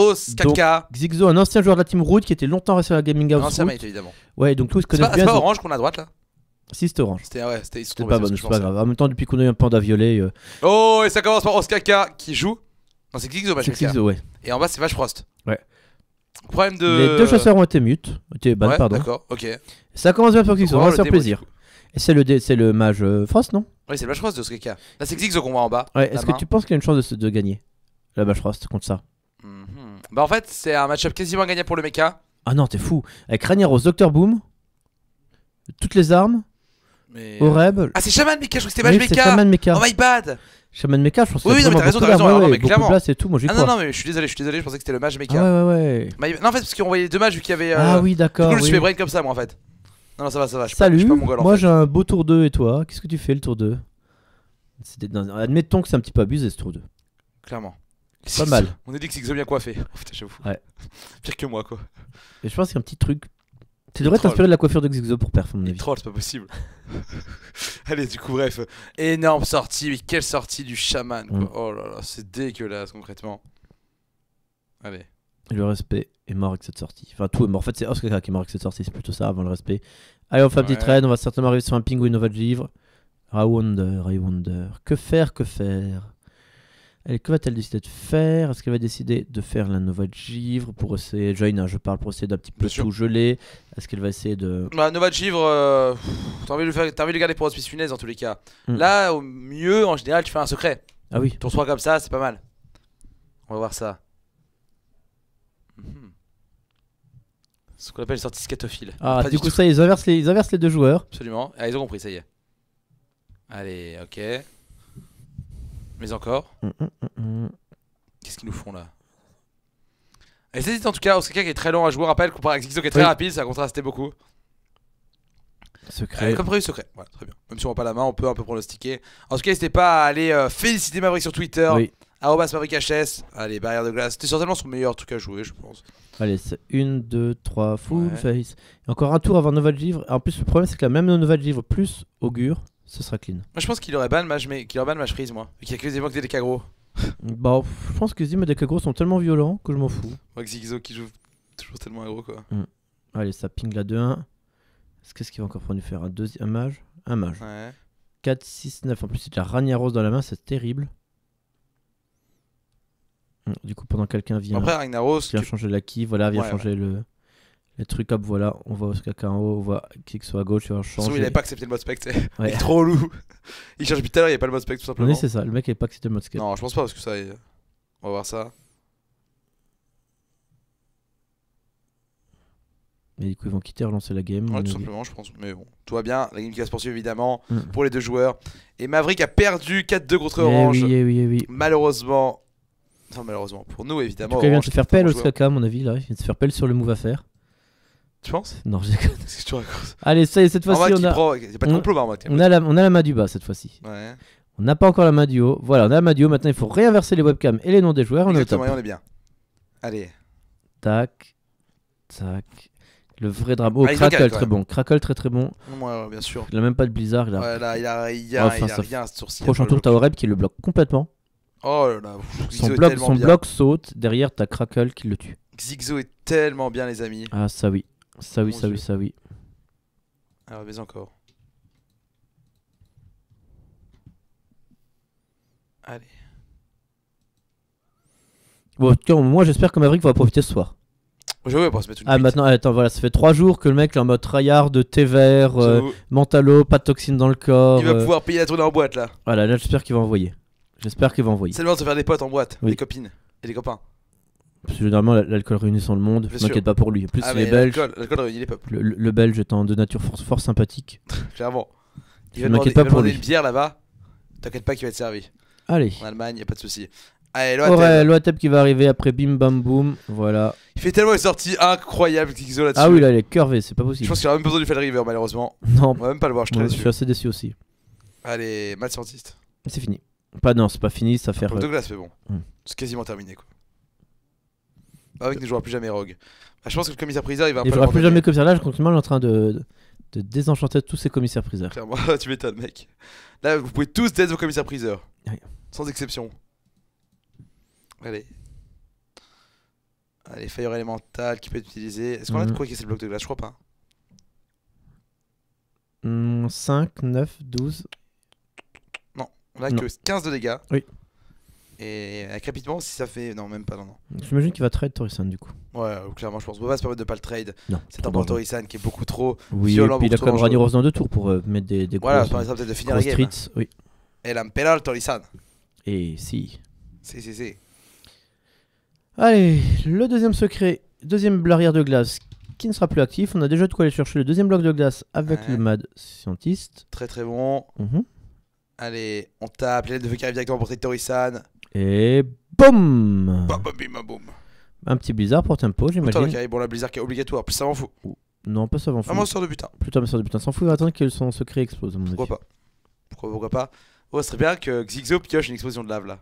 Os, Kaka. un ancien joueur de la Team Root qui était longtemps resté à la Gaming House. Un ancien évidemment. Ouais, donc tous connaissent bien. C'est pas Orange qu'on a à droite là si, c'était orange. C'était ouais, c'était pas bon, c'est pas grave. En même temps, depuis qu'on a eu un panda violet. Euh, oh, et ça commence par Kaka qui joue. Non, c'est Xixo, C'est Zigzo, ouais. Et en bas, c'est Vache Frost. Ouais. Problème de. Les deux chasseurs ont été mute. Été ban, pardon. D'accord, ok. Ça commence bien pour Zigzo, on va se faire plaisir. Et c'est le, c'est mage Frost, non Oui, c'est le mage euh, Frost de Oskaka. Là, c'est Zigzo qu'on voit en bas. Ouais, est-ce que tu penses qu'il y a une chance de, gagner La mage Frost contre ça mhm. Bah en fait c'est un match-up quasiment gagné pour le mecha. Ah non t'es fou. Avec Ragnaros, Dr. Boom, toutes les armes, mais... Euh, Reb Ah c'est Shaman Mecha, je crois que c'était le oui, mecha. Shaman mecha. Oh my bad Shaman Mecha, je pense que Oui, oui raison. ah non, non, mais je suis désolé, je suis désolé, je pensais que c'était le mage Mecha. Ah bah, non, en fait, parce qu'on voyait deux mages vu qu'il y avait. Euh, ah oui, d'accord. je suis brain comme ça, moi, en fait. Non, non, ça va, ça va. Salut. moi, j'ai un beau tour 2 et toi Qu'est-ce que tu fais le tour 2 Admettons que c'est un petit peu abusé ce tour 2. Clairement. Pas mal. On a dit que c'est bien coiffé. Oh, ouais. Pire que moi, quoi. Mais je pense qu'il y a un petit truc. Tu devrais t'inspirer de la coiffure de Xixo pour performer. Troll, c'est pas possible. Allez, du coup, bref. Énorme sortie, quelle sortie du chaman. Mm. Oh là là, c'est dégueulasse, concrètement. Allez. Le respect est mort avec cette sortie. Enfin, tout est mort. En fait, c'est Oscar qui est mort avec cette sortie. C'est plutôt ça avant le respect. Allez, on fait un petit trade. On va certainement arriver sur un pingouin nova une livre. I wonder, I wonder. Que faire, que faire que va-t-elle décider de faire Est-ce qu'elle va décider de faire la Nova Givre pour essayer. Join, je parle pour essayer d'un petit peu tout geler. Est-ce qu'elle va essayer de. Bah, Nova Givre, euh, t'as envie, de le envie de garder pour Hospice Funès en tous les cas. Mm. Là, au mieux, en général, tu fais un secret. Ah oui. Ton comme ça, c'est pas mal. On va voir ça. Mhm. ce qu'on appelle une sortie scatophile. Ah, du, coup, ça, ils inversent, les, ils inversent les deux joueurs. Absolument. Ah, ils ont compris, ça y est. Allez, ok. Mais encore. Mm, mm, mm, Qu'est-ce qu'ils nous font là Et c'est en tout cas, quelqu'un qui est très long à jouer, rappelle, comparé à XXO qui est très rapide, ça a beaucoup. Secret. comme prévu, secret. Voilà, très bien. Même si on n'a pas la main, on peut un peu pronostiquer. En tout cas, n'hésitez pas à aller euh, féliciter Maverick sur Twitter. Oui. Arrobas Maverick HS. Allez, barrière de glace. C'était certainement son meilleur truc à jouer, je pense. Allez, c'est 1, 2, 3, full face. encore un tour avant Nova de Livre. En plus, le problème, c'est que la même Nova de Livre plus Augure ce sera clean. Moi, je pense qu'il aurait ban match, mais qu'il aurait ban match freeze, moi. Et qu'il y a que les évoques des Dekagros. bah, je pense que Zim des sont tellement violents que je m'en fous. Moi, Zigzo qui joue toujours tellement agro quoi. Mm. Allez, ça ping la 2-1. Qu'est-ce qu'il va encore prendre faire un, deuxième mage Un mage. Ouais. 4, 6, 9. En plus, il a Rania dans la main, c'est terrible. Mm, du coup, pendant quelqu'un vient, Après, Ragnaros, vient changer la ki, voilà, vient changer le les truc hop voilà, on voit Oskaka en haut, on voit qui que soit à gauche, on change. il n'avait pas accepté le mode spec, Il est trop loup. Il cherche depuis tout à l'heure, il n'y a pas le mode spectre tout simplement. Oui, c'est ça, le mec n'avait pas accepté le mode spec. Non, je pense pas parce que ça. On va voir ça. Mais du coup, ils vont quitter, relancer la game. tout simplement, je pense. Mais bon, tout va bien. La game qui va se poursuivre, évidemment, mm. pour les deux joueurs. Et Maverick a perdu 4-2 contre eh Orange. Eh oui, oui, eh oui, Malheureusement. Non, malheureusement, pour nous, évidemment. il vient de se faire pelle, Oskaka à mon avis. Là. Il vient de se faire pelle sur le move à faire. Tu penses Non, je déconne. Allez, ça y est, cette fois-ci, on a. on... a, la... on a la main du bas cette fois-ci. On n'a pas encore la main du haut. Voilà, on a la main du haut. Maintenant, il faut réinverser les webcams et les noms des joueurs. On est top. on est bien. Allez. Tac. Tac. Le vrai drame. Oh, ah, Crackle, très bon. Crackle, très très bon. Euh, bien sûr. Il a même pas de Blizzard. Il là, il a, a, rien Prochain hein, tour, t'as Oreb qui le bloque complètement. Oh là là. son bloc, son bloc saute. Derrière, t'as Crackle qui le tue. Zigzo est tellement bien, les amis. Ah, ça oui. Ça oui, ça oui, ça oui. Alors, ah, mais encore. Allez. Bon, en tout cas, moi j'espère que Maverick va profiter ce soir. Je vais pas se mettre une Ah, maintenant, attends, voilà, ça fait 3 jours que le mec est en mode tryhard, thé vert, euh, mentalo, pas de toxines dans le corps. Il va euh. pouvoir payer la tournée en boîte là. Voilà, là j'espère qu'il va envoyer. J'espère qu'il va envoyer. C'est le moment de se faire des potes en boîte, des copines et des copains. Parce que généralement, l'alcool réunissant le monde, Ne m'inquiète pas pour lui. En plus, ah, il est belge L'alcool réunit les peuples. Le, Belge étant de nature fort, sympathique. Clairement. Il je m'inquiète pas il va pour une bière là-bas, t'inquiète pas qu'il va être servi. Allez. En Allemagne, y a pas de souci. Allez, Loatep. qui va arriver après Bim Bam boum Voilà. Il fait tellement une sortie incroyable, Kixo là-dessus. Ah oui, là, il est curvé, c'est pas possible. Je pense qu'il aura même besoin du lui river, malheureusement. Non. On va même pas le voir, je, ouais, je suis assez déçu aussi. Allez, mal C'est fini. Pas non, c'est pas fini, ça fait. Un peu de glace, bon. Hmm. C'est quasiment terminé, quoi. Avec ne jouera plus jamais Rogue. Bah, je pense que le commissaire priseur, il va. Il jouera plus jamais commissaire. Là, je continue suis en train de, de, désenchanter tous ces commissaires priseurs. Clairement, tu m'étonnes, mec. Là, vous pouvez tous être vos commissaires priseurs. Sans exception. Allez. Allez, Fire Elemental qui peut être utilisé. Est-ce qu'on a de quoi est le bloc de glace Je crois pas. 5, 9, 12. Non, on a que 15 de dégâts. Oui. Et avec rapidement, si ça fait. Non, même pas, non, non. J'imagine qu'il va trade Torisan du coup. Ouais, euh, clairement, je pense. On va se permettre de pas le trade. Non. C'est un Torisan qui est beaucoup trop oui, Et puis il a quand même Randy Rose dans deux tours pour euh, mettre des, des Voilà, par exemple, de finir la Streets, oui. Et la pédale, Torisan. Et si. Si, si, si. Allez, le deuxième secret, deuxième barrière de glace qui ne sera plus actif. On a déjà de quoi aller chercher le deuxième bloc de glace avec le Mad Scientist. Très très bon. Mhm. Allez, on tape, les de qui directement pour Torisan. Et boum boum. Un petit blizzard pour tempo, j'imagine. Attends, ok, bon, la blizzard qui est obligatoire, plus ça m'en fout. Non, pas ça m'en ah, fout. Un monstre de butin. Plutôt un monstre de butin, s'en fout, il va attendre que son secret explose. mon mon pourquoi pas pourquoi, pourquoi pas Oh, ce serait bien que Xixo pioche une explosion de lave là.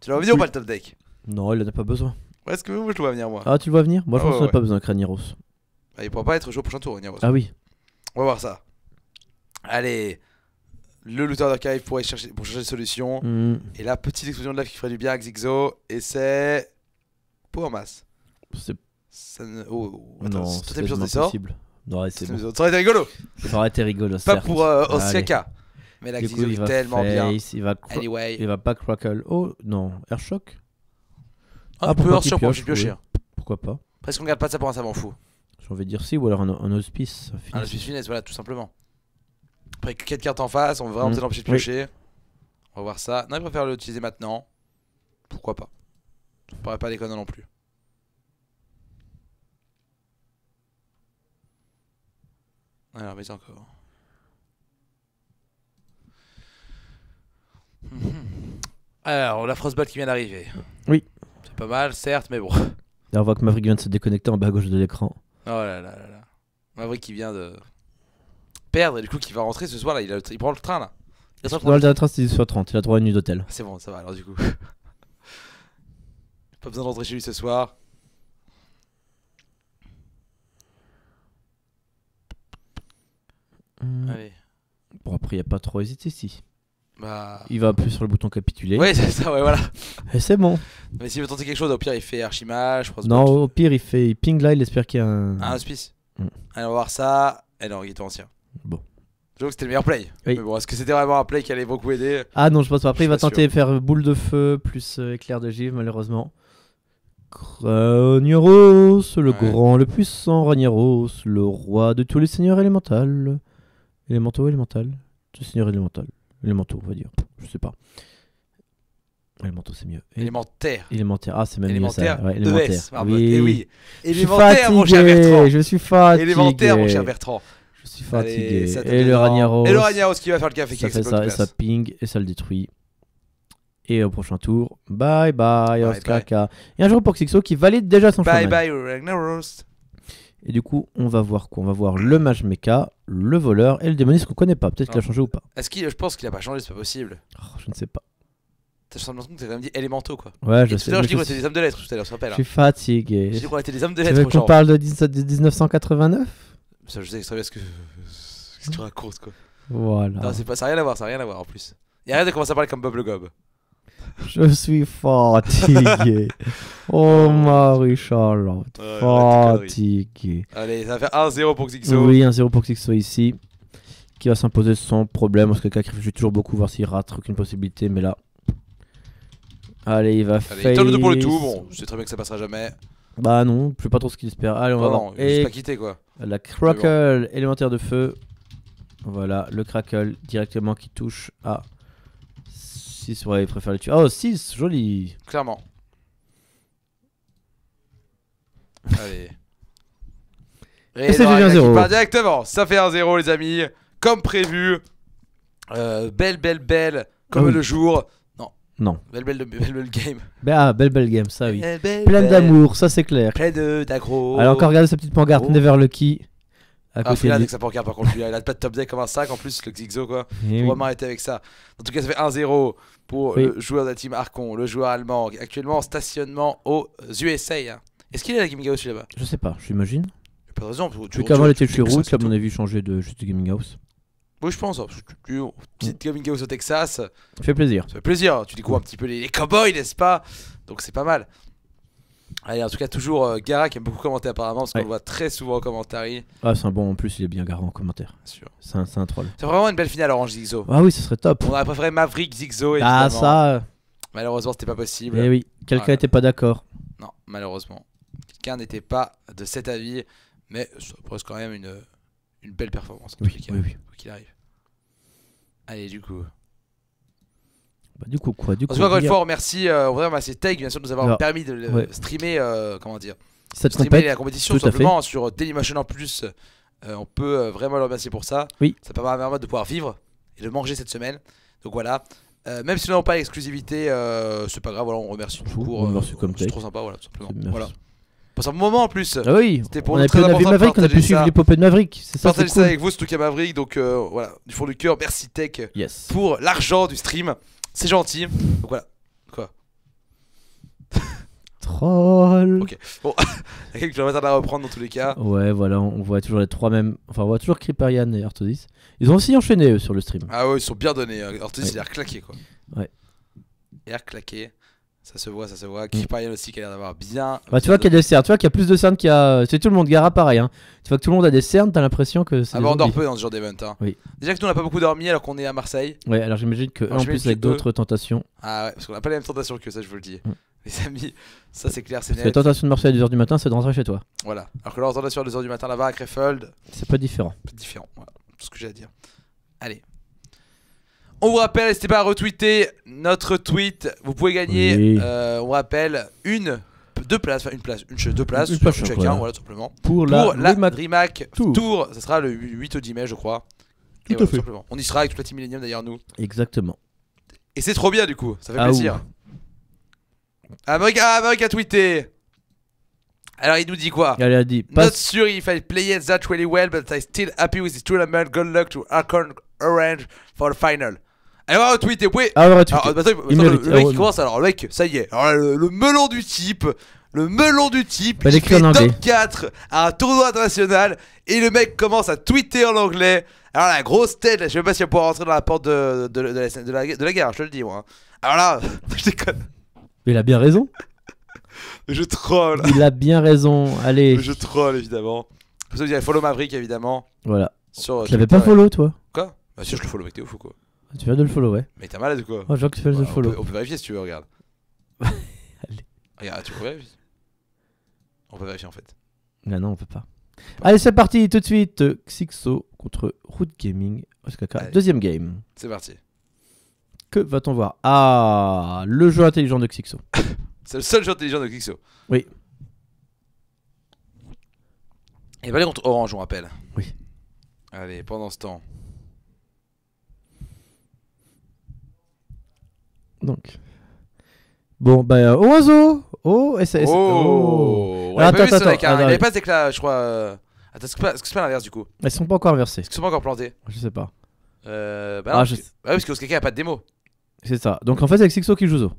Tu l'as vu ou pas le top deck Non, il en a pas besoin. Ouais, est-ce que moi je le vois venir moi Ah, tu le vois venir Moi je ah, pense ouais, qu'on a pas besoin, Craniros. Bah, il pourra pas être joué au prochain tour, Niros Ah oui. On va voir ça. Allez le looter d'archive pour, chercher, pour chercher des solutions. Mm. Et la petite explosion de lave qui ferait du bien à Xixo. Et c'est. Power masse. C'est. Ça Oh, oh non, c'est pas Ça aurait été rigolo. Ça aurait été rigolo. Pas pour euh, mais la il est tellement bien. Il va, anyway. il va pas crackle. Oh non, Airshock ah, Un peu Airshock, pour j'ai piocher. Hein. Pourquoi pas Presque on garde pas ça pour un savant fou. J'ai envie de dire si, ou alors un, un hospice. Un hospice finesse, voilà, tout simplement. Après, 4 cartes en face, on va vraiment mm. peut-être l'empêcher de piocher. On va voir ça. Non, il préfère l'utiliser maintenant. Pourquoi pas On ne paraît pas déconnant non plus. Alors, mais encore. Alors, la frostball qui vient d'arriver. Oui. C'est pas mal, certes, mais bon. Là, on voit que Maverick vient de se déconnecter en bas à gauche de l'écran. Oh là là là là. Maverick qui vient de perdre et du coup qui va rentrer ce soir là, il, prend le train là. Il prend le train c'est 10h30, il a 3 nuits d'hôtel. C'est bon, ça va alors du coup. Pas besoin de rentrer chez lui ce soir. Hum. Allez. Bon après il a pas trop hésité si. Bah... Il va appuyer sur le bouton capituler. Ouais, c'est ça, ouais, voilà. Et c'est bon. Mais s'il veut tenter quelque chose, au pire, il fait Archimage. non, au pire, il fait ping là, il espère qu'il y a un. Un hospice. Hum. Allez, on va voir ça. Et non, il est ancien. Bon. trouve que c'était le meilleur play. Mais bon, est-ce que c'était vraiment un play qui allait beaucoup aider Ah non, je pense pas. Après, il va tenter de faire boule de feu plus euh, éclair de givre, malheureusement. Ragnaros, le grand, le puissant Ragnaros, le roi de tous les seigneurs élémentaux. Élémentaux, élémental Tous seigneurs Élémentaux, on va dire. Je sais pas. Élémentaux, c'est mieux. Élémentaire. Élémentaire. Ah, c'est même élémentaire élémentaire. oui. Et eh Élémentaire, Je suis fatigué. Élémentaire, mon cher Bertrand. Je suis fatigué. et le Ragnaros. Et le Ragnaros qui va faire le café Ça fait ça, et ça ping, et ça le détruit. Et au prochain tour, bye bye, Oscar. Et un jour pour Xixo qui valide déjà son Bye bye, Ragnaros. Et du coup, on va voir quoi On va voir le mage mecha, le voleur et le démoniste qu'on connaît pas. Peut-être qu'il a changé ou pas. Est-ce qu'il, je pense qu'il a pas changé, c'est pas possible. Oh, je ne sais pas. T'as l'impression que t'as quand même dit élémentaux quoi. Ouais, je sais. je dis qu'on était des hommes de lettres tout à l'heure, je rappelle. Hein. Je suis fatigué. Je dis qu'on était des hommes de lettres. Tu parles de 1989 ça, je sais très bien ce que, que tu racontes, quoi. Voilà. Non, ça n'a rien à voir, ça n'a rien à voir en plus. Il a rien de commencer à parler comme le Gob. Je suis fatigué. oh Marie-Charlotte, fatigué. Allez, ça va faire 1-0 pour Xixo. Oui, 1 0 pour Xixo ici, qui va s'imposer sans problème, parce que Kakri réfléchit toujours beaucoup, voir s'il rate aucune possibilité, mais là... Allez, il va faire. Allez, pour le tout. Bon, je sais très bien que ça passera jamais. Bah non, je sais pas trop ce qu'il espère. Allez, on oh va Non, voir. pas quitté, quoi. La crackle élémentaire de feu. Voilà, le crackle directement qui touche à 6. Ouais, il préfère les tuer. Oh, 6, joli. Clairement. Allez. Et, Et ça fait 1-0. Directement, ça fait 1-0 les amis. Comme prévu. Euh, belle, belle, belle. Comme ah le jour. Non. Belle belle, game. Ah, belle belle game, ça oui. Eh, belle, Pleine d'amour, ça c'est clair. Pleine d'aggro. Alors encore regarde sa petite pancarte, oh. Never Lucky. À ah, par contre, il a pas de top deck comme un sac en plus, le Xixo quoi. Pour eh oui. avec ça. En tout cas, ça fait 1-0 pour le joueur de la team Arcon, le joueur allemand, actuellement en stationnement aux USA. Est-ce qu'il est à la Gaming House là-bas Je sais pas, j'imagine. de raison tu Vu qu'avant, il était chez comme à mon avis, changé de juste Gaming House. Oui, je pense. Hein, Petite mm. coming au Texas. Ça fait plaisir. Ça fait plaisir. Hein. Tu découvres un petit peu les, cowboys, n'est-ce pas Donc c'est pas mal. Allez, en tout cas, toujours euh, Gara qui aime beaucoup commenter apparemment parce qu'on le voit très souvent en commentaire. Ah, c'est un bon en plus, il est bien Gara en commentaire. C'est un, un, troll. C'est vraiment une belle finale Orange Zigzo. Ah oui, ce serait top. On aurait préféré Maverick Zigzo. Ah, ça. Euh. Malheureusement, c'était pas possible. Eh oui, quelqu'un n'était pas d'accord. Non, malheureusement. Quelqu'un n'était pas de cet avis, mais ça pose quand même une une belle performance. En oui, oui, oui. qu'il arrive. Allez, du coup. Bah, du coup, quoi du coup, Encore une fois, on remercie, euh, on remercie bien sûr de nous avoir permis de streamer, euh, comment dire, Cette streamer la compétition tout simplement sur Dailymotion en plus. Euh, on peut euh, vraiment le remercier pour ça. Oui. Ça permet à de pouvoir vivre et de manger cette semaine. Donc voilà. même si nous n'avons pas l'exclusivité, euh, c'est pas grave, voilà, on remercie tout court. On remercie comme C'est trop sympa, voilà, simplement. Voilà. Pour un moment en plus. Ah oui. C'était pour on a pu, On Maverick, on a pu suivre l'épopée de Maverick. C'est ça. Partagez ça avec vous, Surtout tout Maverick. Donc euh, voilà, du fond du cœur, merci Tech pour l'argent du stream. C'est gentil. Donc voilà. Quoi Troll. Ok. Bon, il y a quelques jours à reprendre dans tous les cas. Ouais, voilà, on voit toujours les trois mêmes. Enfin, on voit toujours Kriparian et Arthodis Ils ont aussi enchaîné eux sur le stream. Ah ouais, ils sont bien donnés. Hein. Arthodis il a reclaqué quoi. Ouais. Il a reclaqué. Ça se voit, ça se voit. Mm. Kiparian aussi qui a l'air d'avoir bien. Bah, tu vois qu'il y a des cernes, tu vois qu'il y a plus de cernes qu'il y a. Euh, c'est tout le monde, Gara pareil. Hein. Tu vois que tout le monde a des cernes, t'as l'impression que c'est. Ah, bah, on dort peu dans ce genre d'event. Hein. Oui. Déjà que nous on n'a pas beaucoup dormi alors qu'on est à Marseille. Ouais, alors j'imagine que en plus avec d'autres tentations. Ah ouais, parce qu'on a pas les mêmes tentations que ça, je vous le dis. Mm. Les amis, ça c'est clair, c'est net. La tentation de Marseille à 2h du matin, c'est de rentrer chez toi. Voilà. Alors que la tentation à 2h du matin là-bas à Crefold C'est pas différent. Pas différent, voilà. ce que j'ai à dire. Allez, on vous rappelle, n'hésitez pas à retweeter notre tweet. Vous pouvez gagner, euh, on rappelle, une, deux places, enfin une place, une, deux places, une chacun, voilà, simplement. Pour, la, DreamHack Tour. ça sera le 8 au 10 mai, je crois. Tout, simplement. On y sera avec toute la Team Millennium d'ailleurs, nous. Exactement. Et c'est trop bien, du coup, ça fait plaisir. ah plaisir. Ah, Amérique a tweeté. Alors il nous dit quoi Il a dit Not sure if I play that really well, but I'm still happy with this tournament. Good luck to Arcon Orange for the final. Ah, alors, tweeté, va Alors, le, mec qui ah, commence, alors le mec, ça y est. Alors, le, melon du type, le melon du type, bah, qui fait top 4 à un tournoi international et le mec commence à tweeter en anglais. Alors la grosse tête, je ne sais pas si on pourra rentrer dans la porte de, la, de la, gare, je te le dis moi. Hein. Alors là, je déconne. Mais il a bien raison. je troll. Il a bien raison, allez. Je troll évidemment. que Vous dises, follow Maverick évidemment. Voilà. Je euh, tu l'avais pas follow toi Quoi Bah si je le follow, mec, t'es ouf ou quoi ah, tu viens de le follow, ouais. Mais t'as malade ou quoi Je vois que tu viens le follow. On peut, vérifier si tu veux, regarde. Allez. Ah, tu peux On peut vérifier en fait. Non, non, on peut pas. Allez, c'est parti tout de suite. Xixo contre Root Gaming. Deuxième game. C'est parti. Que va-t-on voir Ah, le jeu intelligent de Xixo. c'est le seul jeu intelligent de Xixo. Oui. Et Valé bah, contre Orange, on rappelle. Oui. Allez, pendant ce temps, Donc. Bon, bah, au euh, oiseau Oh, et c'est. Oh, oh. attends, attends, hein. attends, Il n'y avait pas ce je crois. Euh. Attends, est-ce que c'est pas l'inverse du coup Elles sont pas encore inversées Est-ce que sont pas encore plantées Je sais pas. Euh. Bah, ah, non, ah, je... parce que bah Oskaka a pas de démo. C'est ça. Donc en fait, c'est avec Sixo qui joue Zo.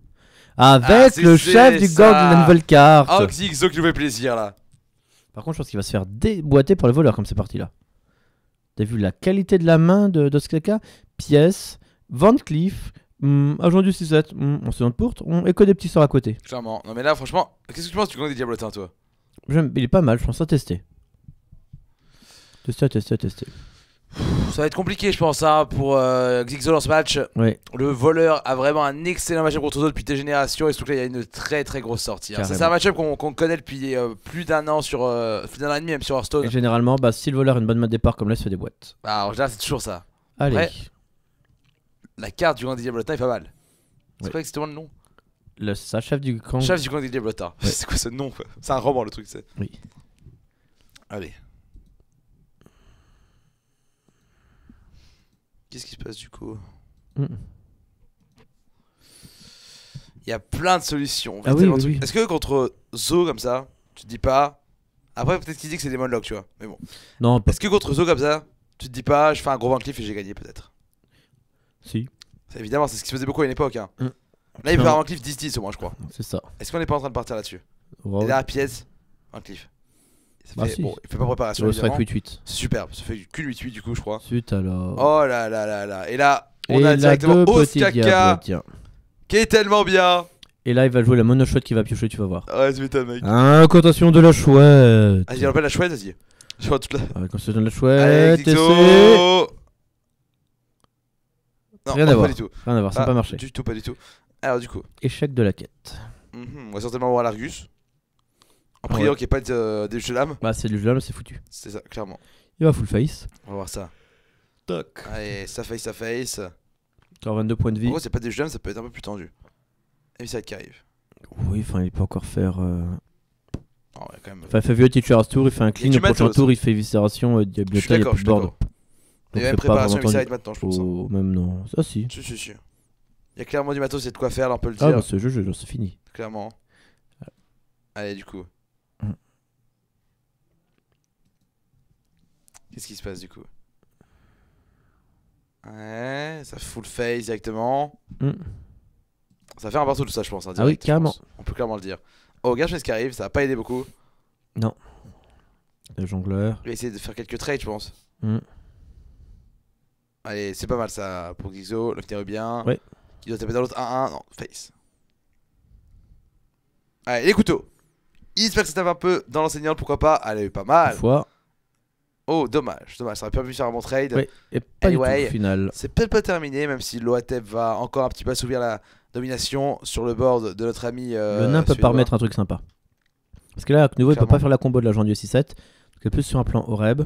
Avec ah, le chef du gang de la nouvelle carte. Sixo ah, qui nous fait plaisir là. Par contre, je pense qu'il va se faire déboîter pour les voleurs comme c'est parti là. T'as vu la qualité de la main de d'Oskaka Pièce, Van Cleef, Hmm, aujourd'hui 6-7, hmm, on se donne pour, on et que des petits sorts à côté. Clairement. Non, mais là, franchement, qu'est-ce que tu penses du connais des Diablotins, toi Il est pas mal, je pense à tester. Tester, tester, tester. Ça va être compliqué, je pense, hein, pour euh, Xixo ce match. Le voleur a vraiment un excellent match contre eux depuis des générations. Et surtout là, il y a une très très grosse sortie. Hein. C'est un matchup qu'on connaît depuis euh, plus d'un an, sur euh, plus et demi, même sur Hearthstone. généralement, bah, si le voleur a une bonne main de départ comme là, il se fait des boîtes. alors bah, en général, c'est toujours ça. Allez la carte du grand des Diablotins est pas mal. C'est quoi exactement le nom le, chef du camp. Chef du camp des Diablotins C'est quoi ce nom C'est un roman le truc, c'est. Oui. Allez. Qu'est-ce qui se passe du coup hmm. Il y a plein de solutions. Ah oui, oui, Est-ce que contre Zo comme ça, tu te dis pas. Après, peut-être qu'il dit que c'est des monologues, tu vois. Mais bon. Non. Est-ce que contre Zo comme ça, tu te dis pas, je fais un gros cliff et j'ai gagné peut-être si. Évidemment, c'est ce qui se faisait beaucoup à une époque. Hein. Mm. Là, il va faire avoir un cliff 10-10 au moins, je crois. C'est ça. Est-ce qu'on n'est pas en train de partir là-dessus wow. Et là, pièce, un cliff. Bah, bon, il fait pas préparation. Ça fait 8-8. Superbe, ça fait qu'une 8 8 du coup, je crois. alors. Oh là là là là. Et là, on a directement Oskaka qui est tellement bien. Et là, il va jouer la monochouette qui va piocher, tu vas voir. Ah ouais, c'est m'étonnes, mec. Ah, cotation de la chouette. Vas-y, on rappelle la chouette, vas-y. Je vois toute la. la chouette rien à voir. Pas du tout. Rien ça n'a pas marché. Du tout, pas du tout. Alors, du coup. Échec de la quête. Mhm, on va certainement voir l'Argus. En priori, priant qu'il n'y ait pas de, euh, des jeux de Bah, c'est du gelame, c'est foutu. C'est ça, clairement. Il va full face. On va voir ça. Toc. Allez, ça face, ça face. Encore 22 points de En vie. gros, c'est pas des jeux de ça peut être un peu plus tendu. Et ça qui arrive. Oui, enfin, il peut encore faire. Euh, ah enfin, il fait vieux teacher tour, il fait un clean et au prochain tour, il fait viscération, euh, il y a plus de il y a même préparation Visite maintenant, je pense. Oh, même non. ça si. Si, si, si. Il y a clairement du matos, c'est de quoi faire, on peut le ah, dire. Ah, ce jeu, c'est fini. Clairement. Allez, du coup. Hum. Qu'est-ce qui se passe, du coup Ouais, ça full face directement. Hum. Ça fait un partout tout ça, je pense. Hein, ah direct, oui, On peut clairement le dire. Oh, regarde ce qui arrive, ça va pas aider beaucoup. Non. Le jongleur. Il va essayer de faire quelques trades, je pense. Hum. Allez, c'est pas mal ça pour Gizo, le est bien. Ouais. Qui doit taper dans l'autre 1-1. Non, face. Allez, les couteaux. Il espère que ça tape un peu dans l'enseignant, pourquoi pas. Allez, ah, a pas mal. Oh, dommage, dommage. Ça aurait pu pu faire un bon trade. Ouais, et pas anyway, du final. C'est peut-être pas terminé, même si l'OATEP va encore un petit peu assouvir la domination sur le board de notre ami. Euh, le nain peut pas remettre un truc sympa. Parce que là, à nouveau, Clairement. il peut pas faire la combo de la 6-7. Parce est plus sur un plan Oreb.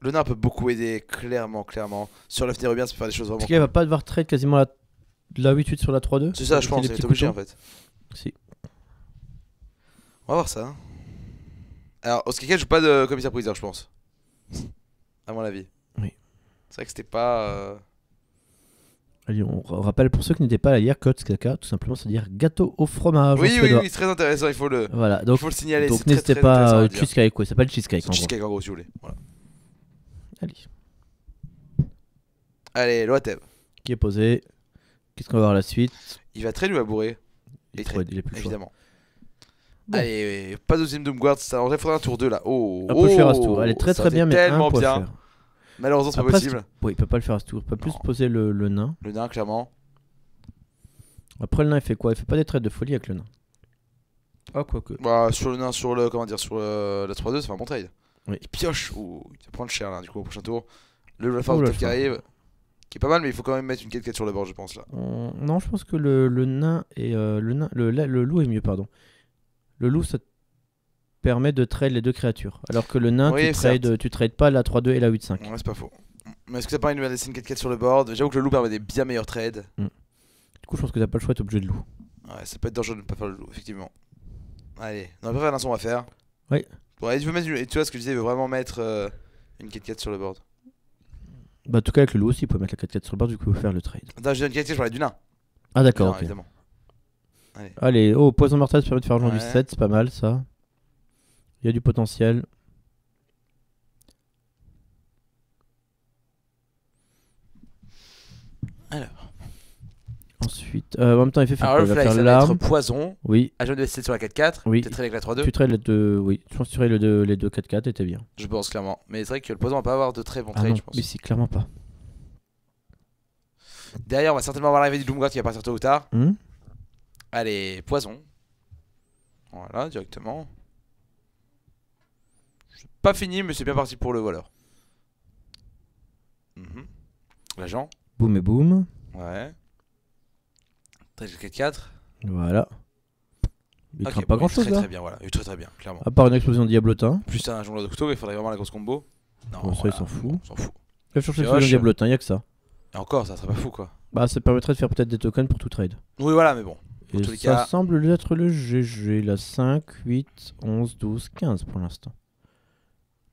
Le nain peut beaucoup aider, clairement, clairement. Sur l'avenir bien, ça peut faire des choses vraiment. Parce qu'il va pas devoir trade quasiment la, la 8-8 sur la 3-2. C'est ça, je pense, c'est obligé en fait. Si. On va voir ça. Hein. Alors, Oscar je joue pas de commissaire priseur, je pense. À mon avis. Oui. C'est vrai que c'était pas. Euh, Allez, on rappelle pour ceux qui n'étaient pas là hier, Kotskaka, tout simplement, c'est-à-dire gâteau au fromage. Oui, oui, oui, très intéressant, il faut le, voilà, donc, il faut le signaler. Donc n'hésitez pas, euh, cheesecake, quoi, ça s'appelle cheesecake. En cheesecake, en gros, si vous voulez. Voilà. Allez. Allez, Loatev. Qui est posé. Qu'est-ce qu'on va voir à la suite Il va très lui abourrer. Il, très... il, est plus Évidemment. Allez, pas de deuxième Doomguard, ça il faudrait un tour 2 là. Oh, on peut le faire à ce tour. Oh, Elle est très très bien, mais tellement bien. Malheureusement, c'est ah, pas possible. Oui, il peut pas le faire à ce tour. Il peut plus poser le, nain. Le nain, clairement. Après, le nain, il fait quoi Il fait pas des trades de folie avec le nain. Ah, quoi quoique. Bah, sur le nain, sur le. Comment dire Sur la 3-2, c'est un bon trade. Il pioche. ou il va prendre cher là, du coup, au prochain tour. Le Wrath qui arrive, qui est pas mal, mais il faut quand même mettre une 4-4 sur le bord, je pense là. Euh, non, je pense que le, nain et euh, le, loup est mieux, pardon. Le loup, ça permet de trade les deux créatures. Alors que le nain, tu, trade euh, tu trades pas la 3-2 et la 8-5. Ouais, c'est pas faux. Mais est-ce que ça permet de lui laisser une 4-4 sur le board J'avoue que le loup permet des bien meilleurs trades. Mm. Du coup, je pense que t'as pas le choix, t'es obligé de loup. Ouais, ça peut être dangereux de ne pas faire le loup, effectivement. Allez, on va pas faire l'instant, on va faire. Bon, et tu, peux mettre, tu vois ce que je disais, il veut vraiment mettre euh, une 4-4 sur le board. Bah, en tout cas, avec le loup aussi, il peut mettre la 4 4 sur le board, du coup, faire le trade. Attends, je une 4-4 je parlais du nain. Ah, d'accord, ok. évidemment. Allez, oh, poison mortel, ça permet de faire argent du 7, c'est pas mal ça. Il y a du potentiel. Alors. Ensuite, euh, en même temps, il fait faire Alors, quoi, poison. Oui. Agent de 7 sur la 4-4. Oui. Peut-être avec la 3-2. Tu trades les deux. Oui, je pense que tu traites les deux, les deux 4-4 et bien. Je pense clairement. Mais c'est vrai que le poison va pas avoir de très bon Ah trade, je pense. mais si, clairement pas. Derrière, on va certainement avoir l'arrivée du Doomguard qui va partir tôt ou tard. Hmm. Allez, poison. Voilà, directement. Pas fini, mais c'est bien parti pour le voleur. Mhm. L'agent Boum et boum. Ouais. Dragon 4. Voilà. Il craint pas grand chose très, là. Très bien, voilà. Très très bien, clairement. À part une explosion de Diablotin. Plus un jongleur couteau, il faudrait vraiment la grosse combo. Non, bon, ça, il s'en fout. s'en fout. Il chercher l'explosion de Diablotin, il y a que ça. Et encore, ça serait pas fou quoi. Bah, ça permettrait de faire peut-être des tokens pour tout trade. Oui, voilà, mais bon. ça semble être le GG. a 5, 8, 11, 12, 15 pour l'instant.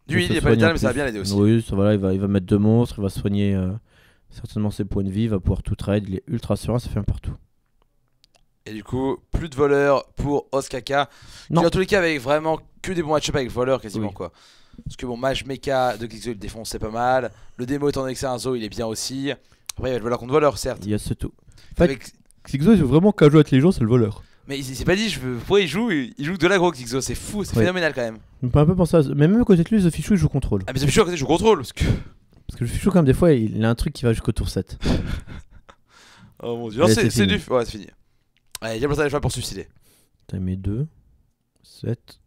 Lui, il est pas létal, mais ça va bien l'aider aussi. Oui, il, va, il va mettre deux monstres, il va soigner euh, certainement ses points de vie, il va pouvoir tout trade. Il est ultra serein, ça fait un partout. Et du coup, plus de voleurs pour Oskaka. Qui, dans tous les cas, avait vraiment que des bons match-up avec voleurs quasiment quoi. Parce que bon, match mecha de Kixo, il défonce, c'est pas mal. Le démo, étant donné que c'est un zoo, il est bien aussi. Après, il y a le voleur contre voleur, certes. Il y a ce tout. En il veut vraiment qu'à jouer avec les gens, c'est le voleur. Mais il s'est pas dit, je veux... pourquoi il joue Il joue de l'agro Kixo. c'est fou, c'est phénoménal quand même. On peut un peu penser à... Mais même côté de lui, The Fichu, il joue contrôle. Ah, mais The Fichu, à côté, joue contrôle. Parce que, parce que le Fichu, quand même, des fois, il a un truc qui va jusqu'au tour 7. oh mon dieu, c'est du. Ouais, c'est fini. Allez, Diablo de l'échelle pour suicider. T'as mis 2, 7,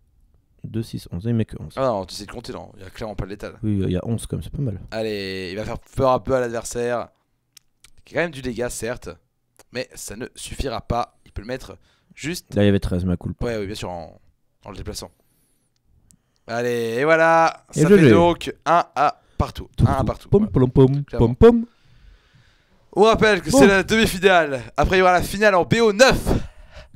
2, 6, 11. Il met que 11. Ah non, tu sais de compter, non. Il y a clairement pas de létal. Oui, il y a 11 quand même, c'est pas mal. Allez, il va faire peur un peu à l'adversaire. Il y a quand même du dégât, certes. Mais ça ne suffira pas. Il peut le mettre juste. Là, il y avait 13, ma cool. Ouais, oui, bien sûr, en, en le déplaçant. Allez, et voilà. Et ça fait donc 1 à partout. 1 à partout. Pom, pom, pom, pom, pom. On rappelle que c'est la demi-finale. Après, il y aura la finale en BO9.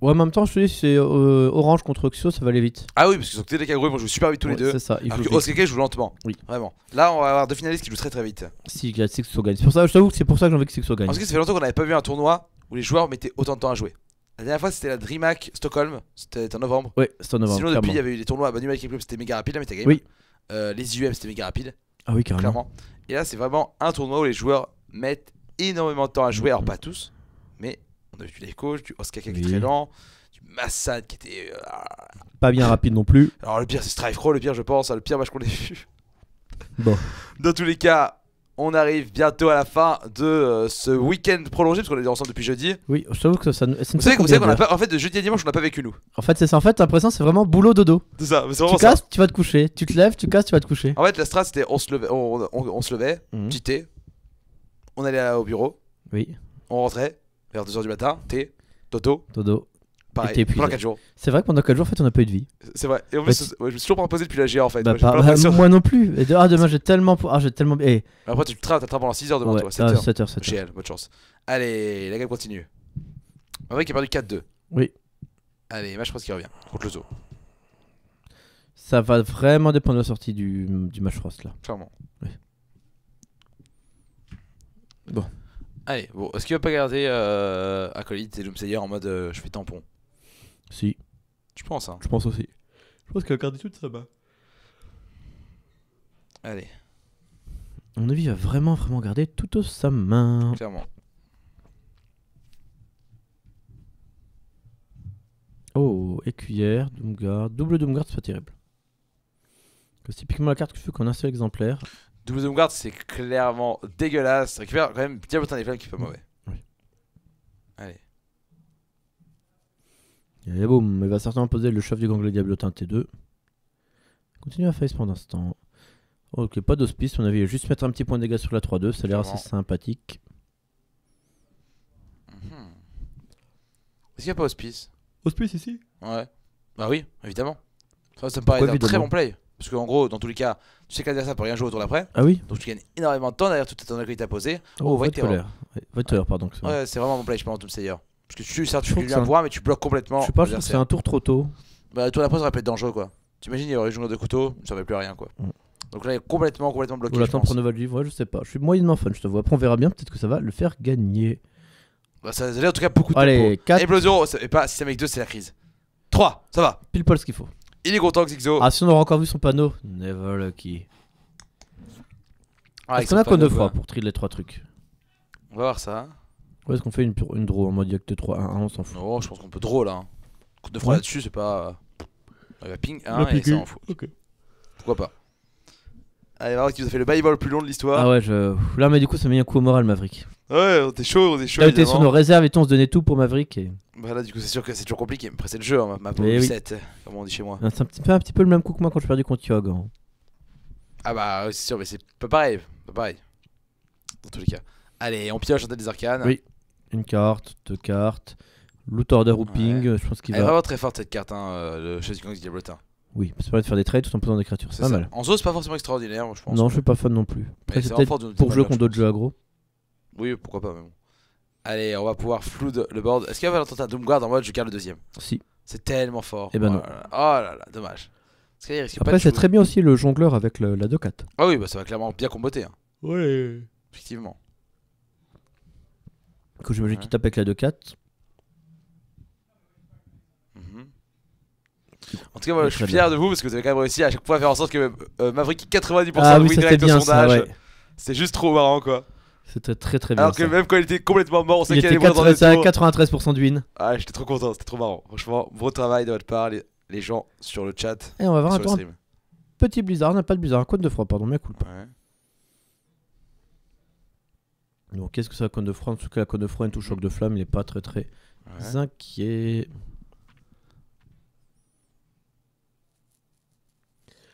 Ouais, en même temps, je te dis, c'est euh, Orange contre Oxio, ça va aller vite. Ah oui, parce qu'ils sont des kangourous, moi je joue super vite tous les deux. C'est ça, il faut. Oskeke joue lentement. Oui. Vraiment. Là, on va avoir deux finalistes qui jouent très très vite. Si, Sexo gagne. C'est pour ça, je t'avoue que c'est pour ça que j'ai envie que Sexo gagne. Parce que ça fait longtemps qu'on n'avait pas vu un tournoi où les joueurs mettaient autant de temps à jouer. La dernière fois, c'était la DreamHack Stockholm, c'était en novembre. Oui c'était en novembre. Sinon, depuis, il y avait eu des tournois à Banu Club, c'était méga rapide, t'as gagné. Oui. Euh, les IUM, c'était méga rapide. Ah oui, Clairement. Et là, c'est vraiment un tournoi où les joueurs mettent énormément de temps à jouer. Alors, pas tous, mais on a vu du live du Oscar qui était très lent, du Massad qui était. Euh, ah. Pas bien rapide non plus. Alors, le pire, c'est Strife le pire, je pense, hein, le pire match qu'on ait vu. Bon. Dans tous les cas, on arrive bientôt à la fin de euh, ce week-end prolongé parce qu'on est ensemble depuis jeudi. Oui, je t'avoue que ça, nous. Vous savez, savez qu'on a pas. En fait, de jeudi à dimanche, on n'a pas vécu nous. En fait, c'est ça. En fait, l'impression, c'est vraiment boulot dodo. C'est ça. c'est vraiment tu casses, tu vas te coucher. Tu te lèves, tu casses, tu vas te coucher. En fait, la strat, c'était on se levait, on, on, se levait, mhm on allait au bureau. Oui. On rentrait vers 2h du matin. t'es Toto. Toto. Pareil, pendant 4 jours. C'est vrai que pendant 4 jours, en fait, on n'a pas eu de vie. C'est vrai. Et en je me suis toujours pas reposé depuis la GA, en fait. Bah, moi, moi non plus. Ah, demain, j'ai tellement. Ah, j'ai tellement. Eh. Après, tu t'attends pendant 6 h demain, toi. 7 h ah, 7 h 7 Chez elle, bonne chance. Allez, la game continue. En vrai, qui a perdu 4-2. Oui. Allez, match Frost qui revient contre le zoo. Ça va vraiment dépendre de la sortie du, du match Frost, là. Clairement. Oui. Bon. Allez, bon, est-ce qu'il va pas garder euh, Acolyte et Doomsayer en mode euh, je fais tampon Si. Je pense. hein Je pense aussi. Je pense qu'il va garder tout ça bas. Allez. mon avis, il va vraiment, vraiment garder toute sa main. Clairement. Oh, écuyère, Doomguard. Double Doomguard, c'est pas terrible. C'est typiquement la carte que je fais qu'on un seul exemplaire. Double guard c'est clairement dégueulasse. Récupère quand même Diablotin des Flammes qui est mm. mauvais. Allez. Et boum, il va certainement poser le chef du ganglier Diablotin T2. Continue à face un l'instant. Ok, pas d'hospice, on avait juste mettre un petit point de dégâts sur la 3-2, ça a l'air assez sympathique. Mm-hmm. Est-ce qu'il n'y a pas hospice Hospice ici Ouais. Bah oui, évidemment. Ça, me paraît un très bon play. Parce qu'en gros, dans tous les cas, tu sais que l'adversaire peut rien jouer au tour d'après. Ah oui Donc tu gagnes énormément de temps derrière toute ton activité à poser. Oh, oh erreur. erreur, pardon. Ouais, c'est vraiment mon play, je pense, tout le Parce que tu, certes, tu lui un mais tu bloques complètement. Je sais pas, c'est un tour trop tôt. Bah, le tour d'après, ça aurait pu être dangereux, quoi. T'imagines, il y aurait joué de couteau, ça savais plus rien, quoi. Mm. Donc là, il est complètement, complètement bloqué. Ou prendre pour nouvel livre, ouais, je sais pas. Je suis moyennement fun, je te vois. Après, on verra bien, peut-être que ça va le faire gagner. Bah, ça a en tout cas beaucoup de Allez, 4. et pas, si c'est avec 2, c'est la crise. 3, ça va. Pile poil ce qu'il faut. Il est content, Xixo. Ah, si on aura encore vu son panneau. Never lucky. Ah, est-ce qu'on a quoi deux fois pour trier les trois trucs On va voir ça. Ou est-ce qu'on fait une, une draw en mode acte 3 1, On s'en fout. Non, je pense qu'on peut draw là. Deux hein. fois là-dessus, c'est pas. Il euh, va ping 1 et ça fout. Pourquoi pas Allez, ah, Maverick, tu nous a fait le le plus long de l'histoire. Ah ouais, je... là, mais du coup, ça met un coup au moral, Maverick. Ouais, on était chaud, on était chaud. on était sur nos réserves et tout, on se donnait tout pour Maverick. Et... Bah là, du coup, c'est sûr que c'est toujours compliqué. Après, c'est le jeu, hein, ma pauvre 7, comme on dit chez moi. C'est un petit, peu, un petit peu le même coup que moi quand je perdu contre Yog. Ah bah, c'est sûr, mais c'est pas pareil. Pas pareil. Dans tous les cas. Allez, on pioche en tête des arcanes. Oui. Une carte, deux cartes. Loot order hooping, je pense qu'il va. Elle est vraiment très forte cette carte, hein, euh, le Shotgun Diablotin. Oui, ça permet de faire des trades tout en posant des créatures. C'est pas mal. En zoo, c'est pas forcément extraordinaire, je pense. Non, je suis pas fan non plus. Après, c'est peut-être pour jeu qu'on d'autres jeux aggro. Oui, pourquoi pas. Même. Allez, on va pouvoir flood le board. Est-ce qu'il y avait un Doomguard en mode je garde le deuxième Si. C'est tellement fort. Et eh ben Oh là là, dommage. Après, c'est très bien aussi le jongleur avec la 2-4. Ah oui, bah, ça va clairement bien comboter. hein. Oui. Effectivement. Que j'imagine qu'il tape avec la 2-4. En tout cas, moi, je suis fier de vous parce que vous avez quand même réussi à chaque fois à faire en sorte que euh, Maverick 90% ah de win direct au sondage. C'était juste trop marrant quoi. C'était très très bien. Alors que même quand il était complètement mort, on sait qu'il allait mourir dans le 93% de win. Ah, j'étais trop content, c'était trop marrant. Franchement, beau travail de votre part, les, gens sur le chat. Et eh, on va voir un stream Petit blizzard, n'a pas de blizzard, un cône de froid, pardon, mais cool. Ouais. Donc, qu'est-ce que c'est la cône de froid En tout cas, la cône de froid, une tout choc de flamme, il est pas très très inquiet.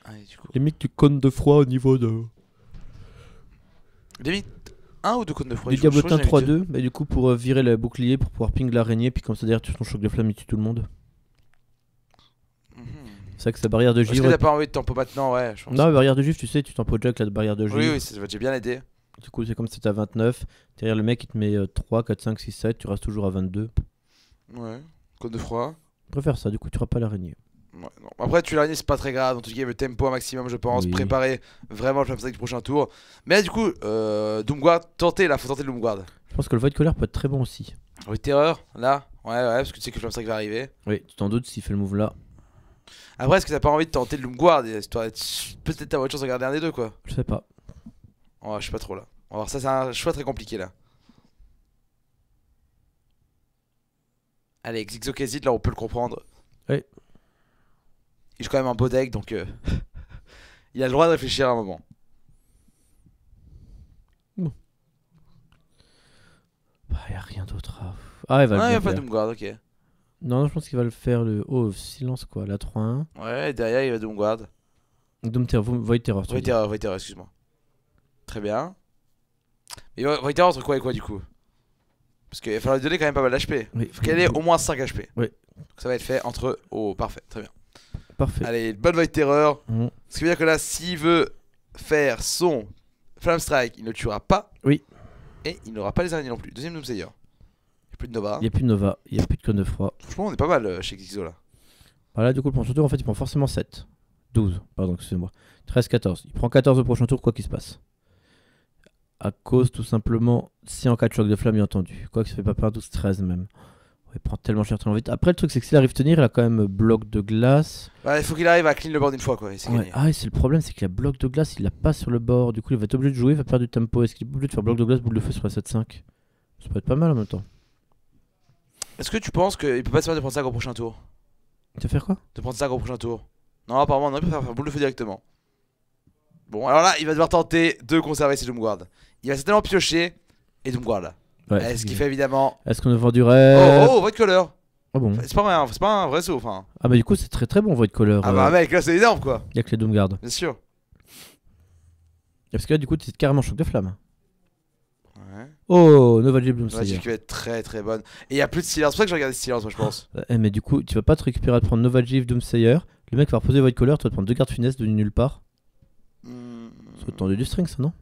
Ouais, ah, du coup. Limite, tu cônes de froid au niveau de. Limite, un ou deux cônes de froid Du 3-2, mais bah, du coup, pour euh, virer le bouclier, pour pouvoir ping l'araignée, puis comme ça, derrière, tu ton choc de flamme, il tue tout le monde. Mhm. C'est vrai que sa barrière de givre. est que t'as pas envie de tempo maintenant Ouais, je pense. Non, la barrière de givre, tu sais, tu tempo jack la barrière de givre. Oui, oui, ça va déjà bien aidé. Du coup, c'est comme si à 29. Derrière le mec, il te met 3, 4, 5, 6, 7. Tu restes toujours à 22. Ouais. cône de froid. préfère ça. Du coup, tu n'auras pas l'araignée. Après non. Après, tu c'est pas très grave. En tout cas, le tempo un maximum, je pense. Préparer vraiment le Flamme du prochain tour. Mais du coup, euh, Doomguard, tentez là, faut tenter le Doomguard. Je pense que le Void colère peut être très bon aussi. Oui, oh, Terreur, là Ouais, ouais, parce que tu sais que le Flamstrike va arriver. Oui, tu t'en doutes s'il fait le move là. Après, est-ce que t'as pas envie de tenter le Doomguard Peut-être t'as une chance de garder un des deux, quoi. Je sais pas. Ouais, je sais pas trop là. alors ça, c'est un choix très compliqué là. Allez, Xixo là, on peut le comprendre. Oui. Il joue quand même un beau deck, donc euh, il a le droit de réfléchir à un moment. Bon. Bah, y a rien d'autre à. Ah, il va non, ah, il le a pas de Doomguard, ok. Non, je pense qu'il va le faire le. Oh, silence quoi, la 3-1. Ouais, derrière il va Doomguard. Doom Terror, Void Terror. Void Terror, excuse-moi. Très bien. Mais Void Terror entre quoi et quoi du coup Parce qu'il va falloir lui donner quand même pas mal d'HP. Il faut qu'elle ait au moins 5 HP. Oui. ça va être fait entre. Oh, parfait, très bien. Parfait. Allez, bonne voie de terreur. Mm. Ce qui veut dire que là, s'il veut faire son Flamestrike, Strike, il ne tuera pas. Oui. Et il n'aura pas les araignées non plus. Deuxième Doomsayer. Il n'y a plus de Nova. Il n'y a plus de Nova, il n'y a plus de cône de froid. Franchement, on est pas mal euh, chez Xixo là. Voilà, bah du coup, le prochain tour, en fait, il prend forcément 7. 12, pardon, excusez-moi. 13, 14. Il prend 14 au prochain tour, quoi qu'il se passe. À cause, tout simplement, si en cas de choc de flamme, bien entendu. Quoi que ça fait pas peur, 12, 13 même. Il prend tellement cher, tellement vite. Après, le truc, c'est que s'il arrive à tenir, il a quand même bloc de glace. il faut qu'il arrive à clean le bord une fois. Quoi, Ah, c'est le problème, c'est qu'il a bloc de glace, il l'a pas sur le bord. Du coup, il va être obligé de jouer, il va perdre du tempo. Est-ce qu'il est obligé de faire bloc de glace, boule de feu sur la 7-5 Ça peut être pas mal en même temps. Est-ce que tu penses qu'il peut pas se faire de prendre ça au prochain tour Tu vas faire quoi De prendre ça au prochain tour. Non, apparemment, non, il peut faire, boule de feu directement. Bon, alors là, il va devoir tenter de conserver ses Doomguard. Il va certainement piocher et Doomguard là est ce qu'il fait évidemment. Est-ce qu'on nous vend du rêve Oh, oh, votre couleur ah bon. C'est pas, un, pas un vrai saut. Enfin. Ah bah du coup c'est très très bon Void couleur. Ah bah euh. mec là c'est énorme quoi. Y'a que les Doomguard. Bien sûr. parce que là du coup t'es carrément choc de flamme. Ouais. Oh Nova J Bloom. c'est va être très très bonne. Et y plus de silence, C'est pour ça que j'ai regardé silence moi je pense. mais du coup tu vas pas te récupérer de prendre Nova J Doomsayer. Le mec va reposer Void Color. Toi de prendre deux cartes finesse de nulle part. Mmh. C'est autant du string ça non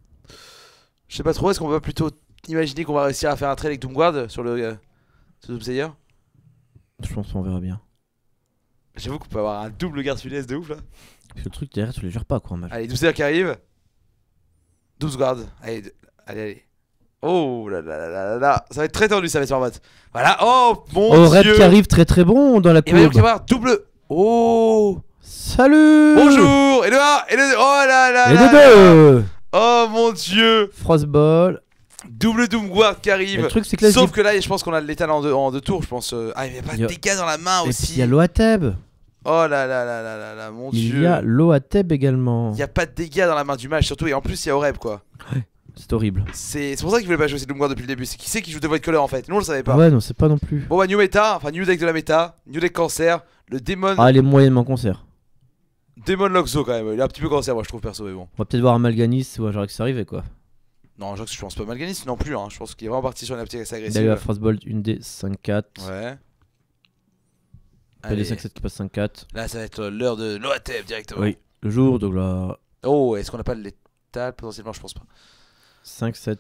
Je sais pas trop. Est-ce qu'on va plutôt Imaginez qu'on va réussir à faire un trade avec Doomguard sur le, euh, Je pense qu'on verra bien. J'avoue qu'on peut avoir un double garde funeste de ouf là. Parce le truc derrière, tu les jures pas quoi en match. Allez, Doomsayer qui arrive. 12 Allez, allez, allez. Oh là là là là là Ça va être très tendu ça, va être mode Voilà, oh mon oh, Red qui arrive très très bon dans la courbe. Et va double. Oh Salut Bonjour Et le Et Oh là là Et le Oh mon dieu Frostball. Double Doom Guard qui arrive. Le truc, que Sauf que là, je pense qu'on a l'étal en, en deux, tours, je pense. Euh, ah, il n'y a pas de dégâts dans la main aussi. Il y a l'Oateb. Oh là là là là là là, mon dieu. Il y a l'Oateb également. Il n'y a pas de dégâts dans la main du match, surtout. Et en plus, il y a Oreb, quoi. Ouais. C'est horrible. C'est pour ça qu'il voulait pas jouer ces Doomguard depuis le début. C'est qui sait qui joue de Void Color en fait Nous on le savait pas. Ouais, non, c'est pas non plus. Bon bah, new Meta, enfin new deck de la Meta, new deck cancer, le démon. Ah, il est moyennement cancer. Démon Loxo quand même, il est un petit peu cancer, moi je trouve perso, mais bon. On va peut-être voir un Malganis ou que ça arrive quoi. Non, je pense pas Malganis non plus. Hein. Je pense qu'il est vraiment parti sur une aptitude agressive. Il a eu la France Bold, une D, 5-4. Ouais. Allez. Les 5-7 qui passe 5-4. Là, ça va être l'heure de l'OATF directement. Oui, le jour, de la... Oh, est-ce qu'on n'a pas le létal potentiellement Je pense pas. 5-7.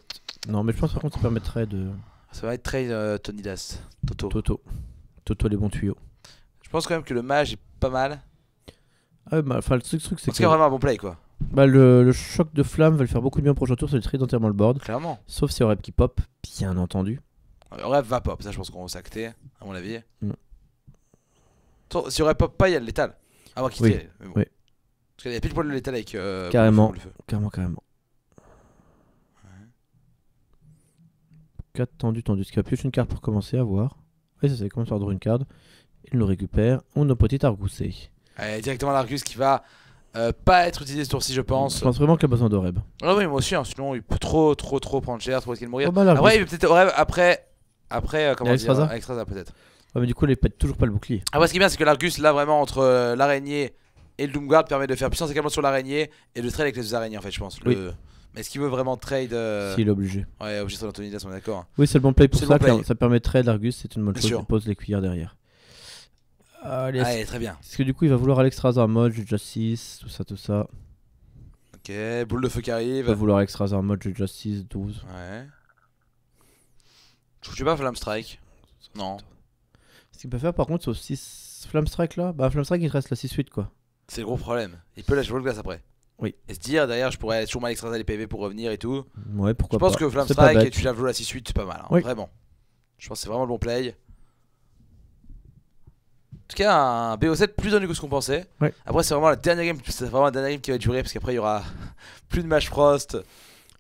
Non, mais je pense par contre, ça permettrait de. Ça va être très euh, Tony Das. Toto. Toto. Toto, les bons tuyaux. Je pense quand même que le mage est pas mal. Ah, ouais, bah, enfin, le truc, truc c'est. Parce qu'il y a vraiment un bon play, quoi. Bah, le, choc de flamme va le faire beaucoup de bien au prochain tour, ça le trident entièrement le board. Clairement. Sauf si Oreb qui pop, bien entendu. Oreb euh, va pop, ça je pense qu'on va s'acter, à mon avis. Mm. si Oreb pop pas, il y a le létal. Ah, moi qui oui. oui. Parce qu'il y a pile poil de létal avec. Euh, carrément. Le feu. carrément, carrément. 4 tendu, tendu, plus, une carte pour commencer à voir. Oui, ça c'est comme à avoir une carte. Il le récupère, on a petit argusé. Allez, directement l'argus qui va euh, pas être utilisé ce tour-ci, je pense. Je pense vraiment qu'il a besoin d'Oreb. Ah oui, moi aussi, hein, sinon il peut trop, trop, trop prendre cher, trop risquer de mourir. Oh, il peut-être Oreb après, après euh, comment dire Extraza peut-être. Ouais, mais du coup, il pète toujours pas le bouclier. ah ouais, ce qui est bien, c'est que l'Argus, là, vraiment, entre euh, l'araignée et le Doomguard, permet de faire puissance également sur l'araignée et de trade avec les araignées, en fait, je pense. Mais est-ce qu'il veut vraiment trade euh, Si, il est obligé. Ouais, obligé sur l'Antonida, on est d'accord. Hein. Oui, c'est le bon play pour ça, Ça permet ça trade l'argus, c'est une bonne chose, on pose les cuillères derrière. Allez, très bien. Parce que du coup, il va vouloir Alex Razor Mode, Justice, tout ça, tout ça. Ok, boule de feu qui arrive. Il va vouloir Alex Razor Mode, Justice, 12. Ouais. Je sais pas, Flamestrike Non. Ce qu'il peut faire par contre, c'est aussi là. Bah, Flamestrike il reste la 6-8 quoi. C'est le gros problème. Il peut lâcher le glace après. Oui. Et se dire, derrière, je pourrais toujours Alex les PV pour revenir et tout. Ouais, pourquoi pas. Je pense que Flamestrike et tu joues la 6-8, c'est pas mal. Hein, vraiment. Je pense que c'est vraiment le bon play. En tout cas, un BO7 plus ennuyeux que ce qu'on pensait. Après, c'est vraiment la dernière game, c'est vraiment la dernière game qui va durer parce qu'après, il y aura plus de match Frost.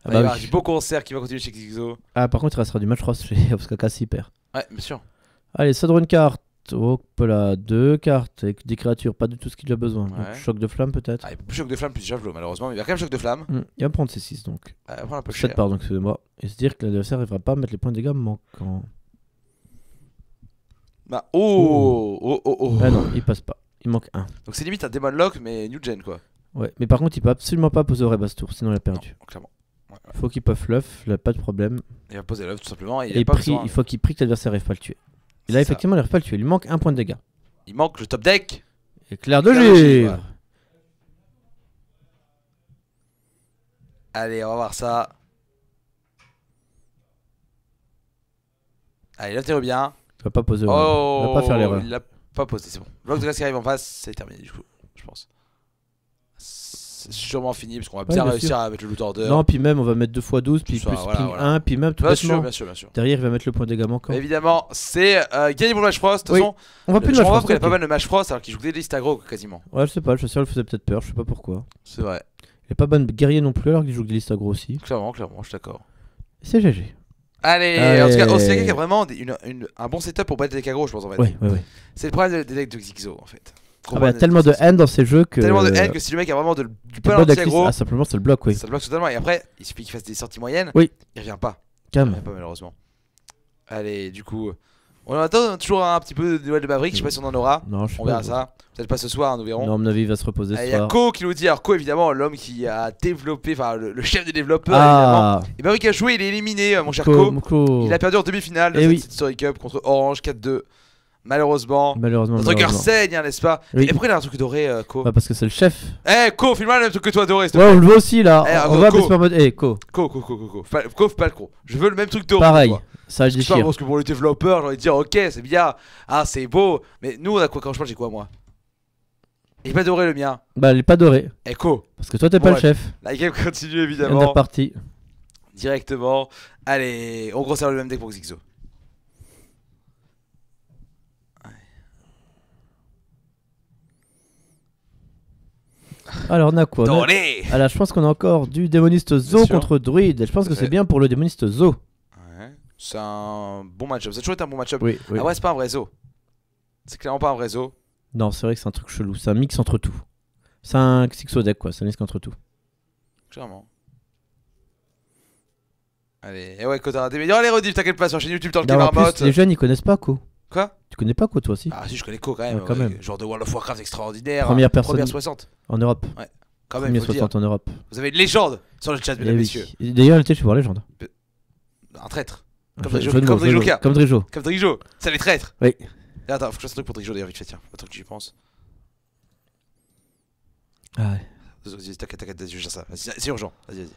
Ah bah il y aura du beau concert qui va continuer chez XXO. Ah, par contre, il restera du match Frost chez Obskaka hyper. perd. Ouais, bien sûr. Allez, ça une carte. hop oh, là, deux cartes avec des créatures, pas du tout ce qu'il a besoin. choc de flamme peut-être. Ah, choc de flamme, plus javelot malheureusement. Mais il y a quand même choc de flamme. Hmm, il va prendre ses 6 donc. Bah, il pardon, excusez-moi. Et se dire que l'adversaire ne va pas mettre les points de dégâts manquants. Bah, oh, oh, oh, oh. Ah non, il passe pas. Il manque un. Donc c'est limite un Demon Lock, mais New Gen quoi. Ouais, mais par contre, il peut absolument pas poser au Tour, sinon il a perdu. clairement. Faut qu'il puff l'oeuf, il pas de problème. Il va poser l'œuf tout simplement. Et, il, a pas il faut qu'il prie que l'adversaire arrive pas à le tuer. Et là, effectivement, il arrive pas le tuer. Il manque un point de dégâts. Il manque le top deck. Éclair de givre. Allez, on va voir ça. Allez, interro bien vas pas poser. Oh, il va pas faire oh, l'erreur. Il l'a pas posé, c'est bon. Bloc de glace qui arrive en face, c'est terminé du coup, je pense. C'est sûrement fini parce qu'on va bien, réussir à mettre le loot order. Non, puis même on va mettre 2 x 12, puis plus ping 1, puis même tout bien sûr, bien sûr, bien sûr. Derrière, il va mettre le point de dégâts manquant. Évidemment, c'est euh, gagné pour le match frost. De toute façon, on va plus le match frost. qu'il a pas mal le match frost alors qu'il joue des listes aggro quasiment. Ouais, je sais pas, le chasseur le faisait peut-être peur, je sais pas pourquoi. C'est vrai. Il est pas bonne guerrier non plus alors qu'il joue des listes aggro aussi. Clairement, clairement, je suis d'accord. C'est GG. Allez, en tout cas, Osaka qui a vraiment une- un bon setup pour battre des aggro, je pense en fait. Oui, oui, oui. C'est le problème des decks de Xixo en fait. Ah a tellement de haine dans ces jeux que. Tellement de haine que si le mec a vraiment de, du peu pain gros. Ah, simplement, ça le bloque, oui. ça le bloque totalement. Et après, il suffit qu'il fasse des sorties moyennes, Oui. il revient pas. Il revient pas malheureusement. Allez, du coup, on attend toujours un petit peu de nouvelles de Maverick, je sais pas si on en aura. Non, je on verra ça. Peut-être pas ce soir, hein, nous verrons. Non, à mon avis, il va se reposer ce soir. Il y a Ko qui nous dit, alors Ko évidemment, l'homme qui a développé, enfin le, chef des développeurs ah. évidemment. Et Maverick a joué, il est éliminé, euh, mon cher Ko. Il a perdu en demi-finale de eh cette Story Cup contre Orange 4-2. Malheureusement. Malheureusement. Notre cœur saigne, hein, n'est-ce pas Et pourquoi il a un truc doré, euh, Co Bah parce que c'est le chef. Eh, Ko, Co, filme-moi le même truc que toi doré. Ouais, on le voit aussi là. Eh, ah, on, va mode. Eh, Co. Co, Co, Co, Co. Co, co, pas le Co. Je veux le même truc doré. Pareil. Ça, je déchire. Parce que pour les développeurs, j'ai envie de dire, ok, c'est bien. Ah, c'est beau. Mais nous, on a quoi Quand je parle, j'ai quoi moi Il est pas doré le mien. Bah, il est pas doré. Eh, Co. Parce que toi, t'es pas le chef. La game continue évidemment. On est parti. Directement. Allez, on conserve le même deck pour Xixo. Alors, on a quoi Alors, je pense qu'on a encore du démoniste Zo contre Druid. Je pense que c'est bien pour le démoniste Zo. C'est un bon match-up. C'est toujours été un bon match-up. Ah ouais, c'est pas un vrai Zo. C'est clairement pas un vrai Zo. Non, c'est vrai que c'est un truc chelou. C'est un mix entre tout. C'est un Xixo deck, quoi. C'est un mix entre tout. Clairement. Allez, et ouais, quand t'as un oh, des meilleurs, allez, rediff, t'inquiète pas, sur chaîne YouTube, tant le Les jeunes, ils connaissent pas, quoi. Tu connais pas quoi toi aussi Ah si, je connais quoi quand même. Ouais, Genre de World of Warcraft extraordinaire. Hein. Première personne. 60. En Europe. Ouais. Quand même. Première 60 en Europe. Vous avez une légende sur le chat, eh mesdames et messieurs. D'ailleurs, était chez voir légende. Un traître. Comme Drijo. Comme Drijo. Comme Drijo. Comme Drijo. Ça les traîtres. Oui. Attends, faut que je fasse un truc pour Drijo d'ailleurs vite fait, tiens. Attends que j'y pense. Ah ouais. Vas-y, t'inquiète, t'inquiète, vas-y, ça. C'est urgent. Vas-y, vas-y.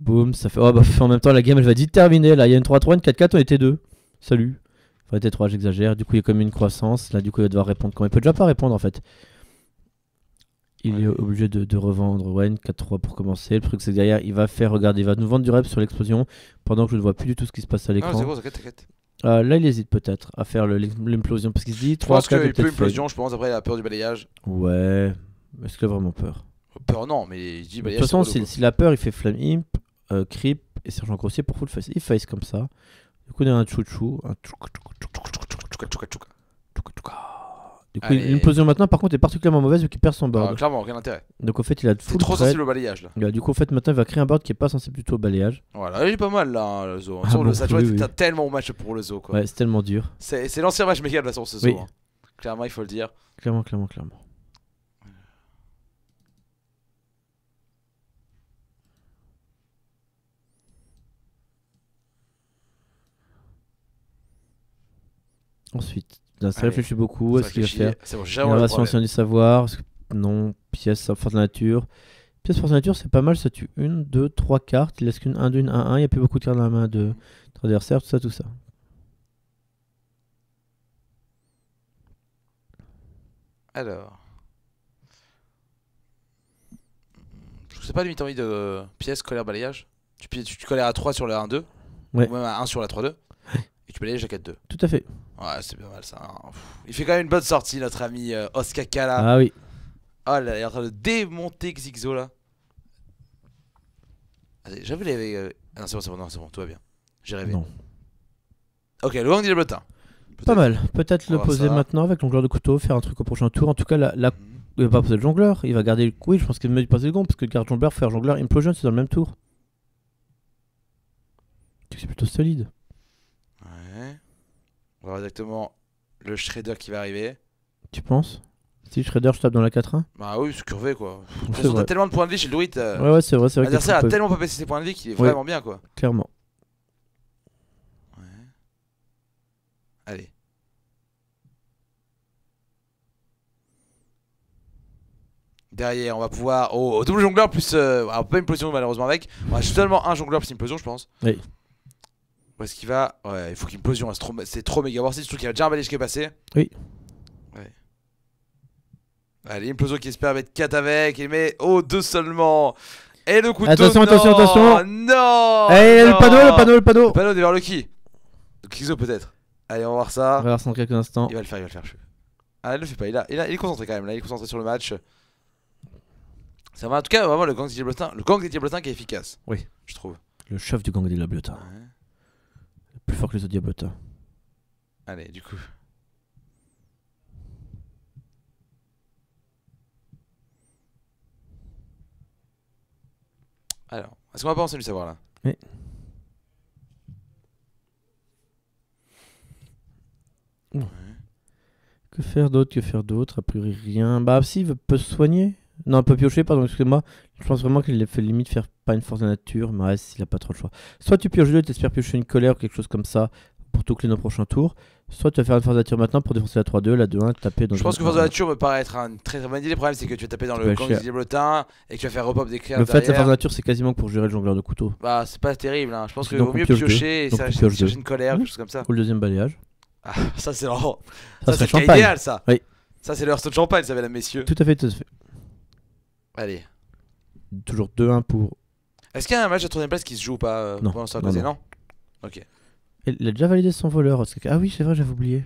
Boum, ça fait. Oh bah, en même temps, la game, elle va dire terminer là. Il y a une 3-3, une 4-4, on était deux. Salut. Enfin, T3, j'exagère. Du coup, il y a comme une croissance. Là, du coup, il va devoir répondre quand Il peut déjà pas répondre en fait. Il est obligé de, revendre Wayne 4-3 pour commencer. Le truc, c'est derrière, il va faire, Regarde, il va nous vendre du rep sur l'explosion pendant que je ne vois plus du tout ce qui se passe à l'écran. Ah, euh, là, il hésite peut-être à faire l'implosion parce qu'il se dit 3 Je pense qu'il peut implosion, je pense. Après, il a peur du balayage. Ouais. Est-ce qu'il a vraiment peur euh, Peur, non, mais il dit balayage. De toute façon, s'il a peur, il fait Flame Imp, euh, Creep et Sergent Grossier pour full face. Il face comme ça. Du coup, il a un chouchou. Un Du coup, une position maintenant, par contre, est particulièrement mauvaise vu qu'il perd son board. Ah, clairement, aucun intérêt. Donc, en fait, il a C'est trop sensible au balayage là. Bah, du coup, en fait, maintenant, il va créer un board qui est pas sensible du tout au balayage. Voilà, il est pas mal là, hein, le zoo. Ah Sur le bon, oui, oui. tellement au match pour le zoo quoi. Ouais, c'est tellement dur. C'est c'est l'ancien match méga de la source, ce zoo. Oui. hein. Clairement, il faut le dire. Clairement, clairement, clairement. Ensuite, ça réfléchit beaucoup à ce qu'il va faire. C'est bon, du savoir, non, pièce euh, force de nature. Pièce force de la nature, c'est pas mal, ça tue une, deux, trois cartes. Il laisse qu'une 1 d'une 1 1, il n'y a plus beaucoup de cartes dans la main de notre adversaire, tout ça, tout ça. Alors. Je sais pas, limite envie de pièce, colère, balayage. Tu, tu, colères à 3 sur la 1-2. Ouais. Ou même à 1 sur la 3-2. et tu balayages à 4-2. Tout à fait. Ouais, c'est bien mal ça. Hein. Il fait quand même une bonne sortie, notre ami euh, Oscar Kala. Ah oui. Oh là, il est en train de démonter Xigzo là. Ah, J'avais il les Ah non, c'est bon, c'est bon, c'est tout va bien. J'ai rêvé. Non. Ok, le Wang dit le Pas mal. Peut-être le poser maintenant avec l'ongleur de couteau, faire un truc au prochain tour. En tout cas, la, mhm. il va pas poser le jongleur. Il va garder le. Oui, je pense qu'il va poser le gond parce que garde jongleur, faire jongleur, implosion, c'est dans le même tour. C'est plutôt solide. On va voir exactement le Shredder qui va arriver. Tu penses Si Shredder, je tape dans la 4-1 Bah oui, c'est curvé quoi. On a tellement de points de vie chez le Euh... Ouais, ouais, c'est vrai, c'est vrai. L'adversaire a tellement pas baissé ses points de vie qu'il est vraiment bien quoi. Clairement. Ouais. Allez. Derrière, on va pouvoir. au double jongleur plus. Euh... Alors, pas une position malheureusement avec. On a seulement un jongleur plus une position, je pense. Oui. Où est-ce qu'il va. Ouais, il faut qu'il me C'est trop méga worth je trouve qu'il y a déjà ce qui est passé. Oui. Ouais. Allez, Implosion qui espère mettre 4 avec. Il met. Oh, 2 seulement. Et le coup de Attention, attention, attention, attention. Non Et eh, le panneau, le panneau, le panneau. Le panneau voir le qui Le peut-être. Allez, on va voir ça. On va voir ça dans quelques instants. Il va le faire, il va le faire. Ah, il le fait pas. Il, est concentré quand même. Là, il est concentré sur le match. Ça va. En tout cas, vraiment, le gang des Diablotins, le gang des Diablotins qui est efficace. Oui. Je trouve. Le chef du gang des Diablotins. Plus fort que les autres hein. Allez, du coup. Alors, est-ce qu'on va penser lui savoir là Oui. Que faire d'autre Que faire d'autre A priori rien. Bah si, il peut se soigner. Non, il peut piocher, pardon, excusez-moi. Je pense vraiment qu'il fait limite faire pas une force de nature, mais reste, il n'a pas trop le choix. Soit tu pioches 2 et t'espères piocher une colère ou quelque chose comme ça pour tout clé nos prochains tours. Soit tu vas faire une force de nature maintenant pour défoncer la 3-2, la 2-1, taper dans Je pense que force de nature me paraît être un très très bon idée. Le problème c'est que tu vas taper dans le gang du diablotin et que tu vas faire repop des créatures. Le fait, la force de nature c'est quasiment pour gérer le jongleur de couteau. Bah, c'est pas terrible, hein. je pense qu'il vaut mieux piocher et ça pioche une colère, quelque chose comme ça. Ou le deuxième balayage. ça c'est le. Ça, ça c'est idéal ça. Ça c'est le de champagne, ça la messieurs. Tout à fait, tout à fait. Allez. Toujours 2-1 pour est-ce qu'il y a un match à troisième place qui se joue ou pas euh, Non. Non, non. Ok. Il a déjà validé son voleur. Ah oui, c'est vrai, j'avais oublié.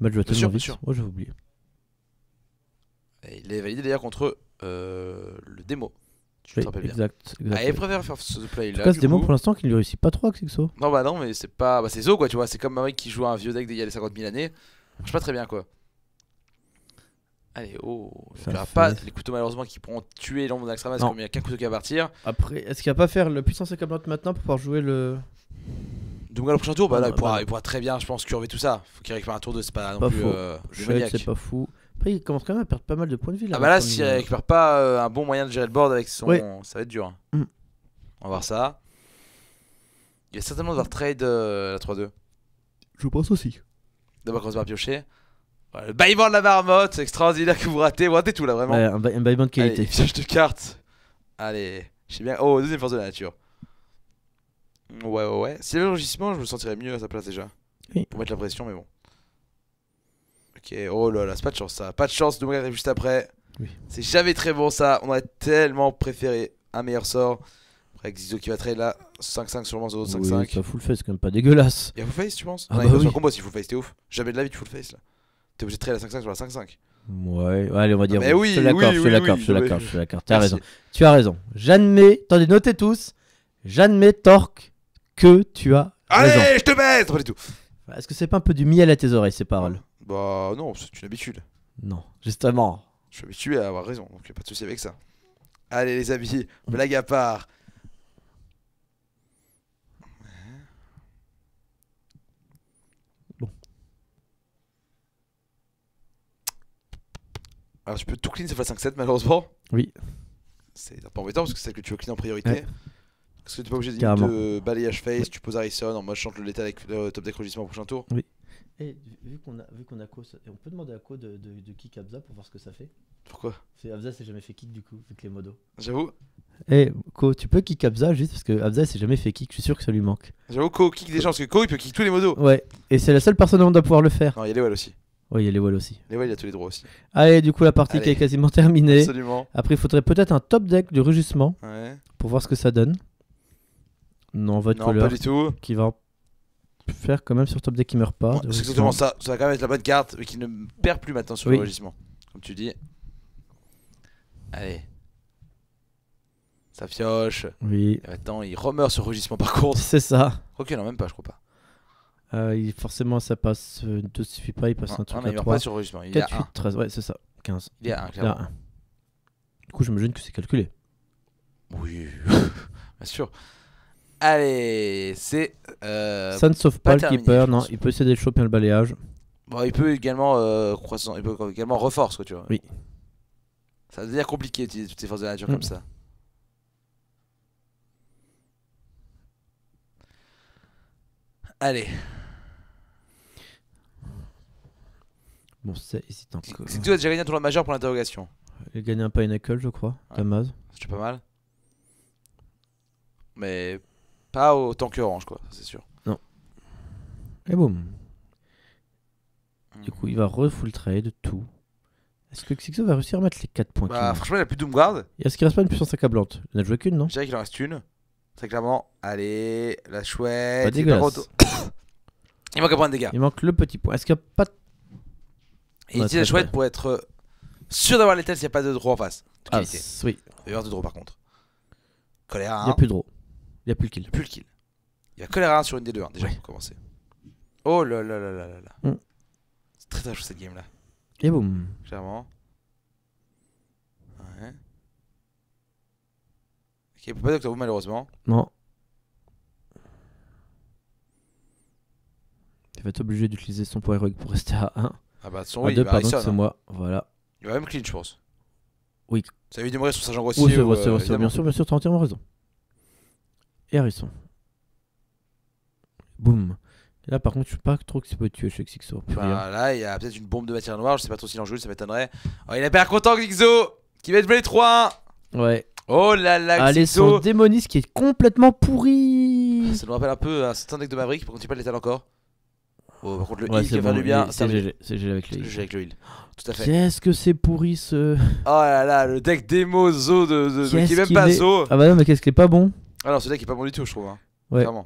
Match de tellement oh, j'avais oublié. il est validé d'ailleurs contre euh, le démo. bien. exact. Ah, il préfère faire ce play là. tout cas, du c'est pour l'instant qu'il ne réussit pas trop avec Sexo. Non, bah non, mais c'est pas. Bah, c'est Zo quoi, tu vois. C'est comme un mec qui joue à un vieux deck d'il y a les 50 000 années. Je sais pas très bien quoi. Allez, ah, oh, ça aura pas les couteaux malheureusement qui pourront tuer l'ombre d'Axramas comme il n'y a qu'un couteau qui va partir. Après, est-ce qu'il va pas faire le puissance accablante maintenant pour pouvoir jouer le. Doumga le prochain tour, bah là, il, ah, pourra, bah. il pourra très bien, je pense, curver tout ça. Faut qu'il récupère un tour 2, c'est pas non plus. Euh, c'est pas fou. Après, il commence quand même à perdre pas mal de points de vie là. Ah bah là, s'il récupère pas euh, un bon moyen de gérer le board avec son. Ça va être dur. Hein. Mm. On va voir ça. Il va certainement devoir trade euh, la 3-2. Je pense aussi. D'abord, commence par piocher. Le Baïban de la marmotte, c'est extraordinaire que vous ratez. Vous ratez tout là, vraiment. Ouais, un, ba de qualité. Allez, de cartes. Allez, je sais bien. Oh, deuxième force de la nature. Ouais, ouais, ouais. Si avait l'enregistrement, je me sentirais mieux à sa place déjà. Oui. Pour mettre la pression, mais bon. Ok, oh là là, c'est pas de chance ça. Pas de chance de mourir juste après. Oui. C'est jamais très bon ça. On aurait tellement préféré un meilleur sort. Après, Xizo qui va trade là. 5-5 sûrement, 0 5-5. Oui, full face, quand même pas dégueulasse. Il y a full face, tu penses ah, bah oui. combo si full face, t'es ouf. Jamais de la vie, tu full face là t'es obligé de traiter la 5-5 sur la 5-5. Ouais, allez, on va dire. Ah, oui, je suis d'accord je suis d'accord je suis d'accord Tu as raison. J'admets, attendez, notez tous. J'admets, Torque, que tu as Allez, je te baisse tout. Est-ce que c'est pas un peu du miel à tes oreilles ces paroles Bah non, c'est une habitude. Non, justement. Je suis habitué à avoir raison, donc y a pas de souci avec ça. Allez les amis, blague à part, Alors, ah, tu peux tout clean, c'est fois 5-7, malheureusement. Oui. C'est pas peu embêtant parce que c'est celle que tu veux clean en priorité. Parce que tu pas obligé de, de balayage face, tu poses Harrison, en mode je chante le détail avec le top deck au prochain tour. Oui. Et eh, vu qu'on a, vu qu'on on peut demander à Ko de, kick Abza pour voir ce que ça fait. Pourquoi Abza s'est jamais fait kick du coup, avec les modos. J'avoue. Eh, Ko, tu peux kick Abza juste parce que Abza s'est jamais fait kick, je suis sûr que ça lui manque. J'avoue, Ko kick des gens parce que Ko il peut kick tous les modos. Ouais, et c'est la seule personne dont on à pouvoir le faire. Non, il y a Lewell aussi. Oui, il y a les voiles aussi. Les voiles, il y a tous les droits aussi. Allez, du coup, la partie qui est quasiment terminée. Absolument. Après, il faudrait peut-être un top deck du rugissement pour voir ce que ça donne. Non, vote non, pas du tout. Qui va faire quand même sur top deck qui meurt pas. C'est exactement ça. Ça va quand même être la bonne carte, qui ne perd plus maintenant sur le rugissement. Comme tu dis. Allez. Ça pioche. Oui. Et maintenant, il remeurt sur rugissement par contre. C'est ça. Ok, non, même pas, je crois pas. Euh, il, forcément, ça passe 2 euh, suffit pas, il passe un, truc non, à 3. Pas sur le il 4, 8, 13, ouais, c'est ça. 15. Il y a 1, clairement. Là, 1. Du coup, j'imagine que c'est calculé. Oui, bien sûr. Allez, c'est. Euh, ça ne sauve pas, le keeper, non. Il peut essayer de choper le balayage. Bon, il peut également euh, croissant, il peut également reforce, quoi, tu vois. Oui. Ça devient compliqué d'utiliser toutes ces forces de nature mm. comme ça. Allez, Bon, c'est hésitant Xixo a déjà gagné un tournoi majeur pour l'interrogation. Il a gagné un knuckle, je crois, ouais. pas mal. Mais pas autant que Orange, quoi, c'est sûr. Non. Et boum. Du hmm. coup, il va refull trade tout. Est-ce que Xixo va réussir à mettre les 4 points bah, Franchement, il a plus Doomguard. guard est-ce qu'il reste pas une puissance accablante Il n'a joué qu'une, non Je dirais qu'il en reste une. Très clairement. Allez, la chouette. Pas dégueulasse. Il, il manque un point de dégâts. Il manque le petit point. Est-ce qu'il n'y a pas de et il utilise la chouette pour être euh, sûr d'avoir les tels s'il n'y a pas de draw en face. De ah, oui. Il va y avoir de draw par contre. Colère 1. Il n'y a plus de draw. Il n'y a plus le kill. Plus le kill. Il y a Colère 1 sur une des deux, hein, déjà pour commencer. Oh là là là là là mm. C'est très très cette game là. Et boum. Clairement. Ouais. Ok, peut pas vous malheureusement. Non. Il va être obligé d'utiliser son point heroic pour rester à 1. Ah bah, son, ah, deux, bah, c'est hein. moi. Voilà. Il va même clean, je pense. Oui. Ça lui démarrer sur Saint-Jean Grossier. Oui, c'est c'est bien sûr, bien sûr, t'as entièrement raison. Et Harrison. Boum. Là, par contre, je suis pas trop que ça peut tuer chez Xixo. Bah, là, il y a peut-être une bombe de matière noire. Je sais pas trop s'il en joue, ça m'étonnerait. Oh, il est hyper content, Xixo Qui va être les 3 Ouais. Oh là là, Allez, les son démoniste qui est complètement pourri. Ça nous rappelle un peu un certain deck de Maverick. Par contre, il pas l'étale encore. Oh, par contre, le heal qui bien, c'est GG, avec le heal. avec le heal. Tout à fait. Qu'est-ce que c'est pourri ce. Oh là là, le deck démo Zo de, de, qui est même pas Zo. Ah bah non, mais qu'est-ce qui est pas bon Alors, ah ce deck est pas bon du tout, je trouve. Hein. Ouais. Vraiment